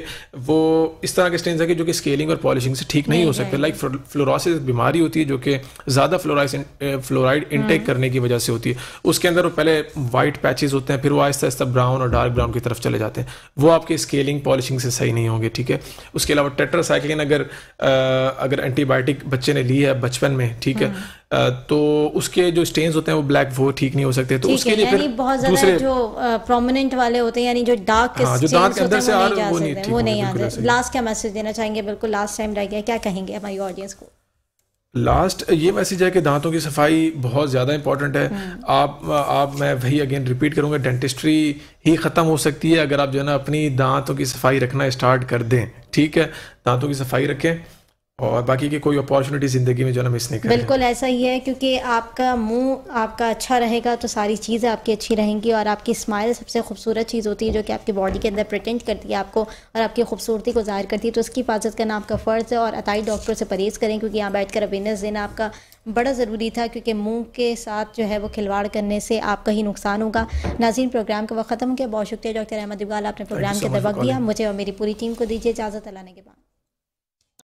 वो इस तरह के स्टेन्स है कि जो कि स्केलिंग और पॉलिशिंग से ठीक नहीं, नहीं हो सकते लाइक फ्लोरासिस बीमारी होती है जो कि ज़्यादा फ्लोराइस फ्लोराइड इंटेक करने की वजह से होती है उसके अंदर वो पहले वाइट पैचेज होते हैं फिर वो आहिस्ता आहिस्ता ब्राउन और डार्क ब्राउन की तरफ चले जाते हैं वो आपके स्केलिंग पॉलिशिंग से सही नहीं होंगे ठीक है उसके अलावा टेट्रासाइक्लिन अगर eh, अगर एंटीबायोटिक बच्चे ने ली है बचपन में ठीक है हम्म। तो उसके जो स्टेन्स होते हैं वो ब्लैक वो ठीक नहीं हो सकते तो उसके लिए फिर बहुत दूसरे जो प्रोमिनेंट वाले होते हैं यानी जो डार्क हाँ, जो दांत के अंदर से आ रहे नहीं वो नहीं आते लास्ट क्या मैसेज देना चाहेंगे बिल्कुल लास्ट टाइम रह गया क्या कहेंगे हमारी ऑडियंस को लास्ट ये मैसेज है कि दांतों की सफाई बहुत ज़्यादा इंपॉर्टेंट है हम्म। आप आप मैं वही अगेन रिपीट करूँगा डेंटिस्ट्री ही ख़त्म हो सकती है अगर आप जो है ना अपनी दांतों की सफाई रखना स्टार्ट कर दें ठीक है दांतों की सफाई रखें और बाकी की कोई अपॉर्चुनिटी ज़िंदगी में जो ना मिस नहीं करें बिल्कुल ऐसा ही है क्योंकि आपका मुंह आपका अच्छा रहेगा तो सारी चीज़ें आपकी अच्छी रहेंगी और आपकी स्माइल सबसे खूबसूरत चीज़ होती है जो कि आपकी बॉडी के अंदर प्रटेंट करती है आपको और आपकी खूबसूरती को ज़ाहिर करती है तो उसकी हिफाजत करना आपका फ़र्ज़ है और अताई डॉक्टर से परहेज़ करें क्योंकि यहाँ बैठ कर अवेयरनेस देना आपका बड़ा ज़रूरी था क्योंकि मुंह के साथ जो है वो खिलवाड़ करने से आपका ही नुकसान होगा नाजीन प्रोग्राम का वक्त ख़त्म हो गया बहुत शुक्रिया डॉक्टर अहमद इकबाल आपने प्रोग्राम के दबक दिया मुझे और मेरी पूरी टीम को दीजिए इजाज़त लाने के बाद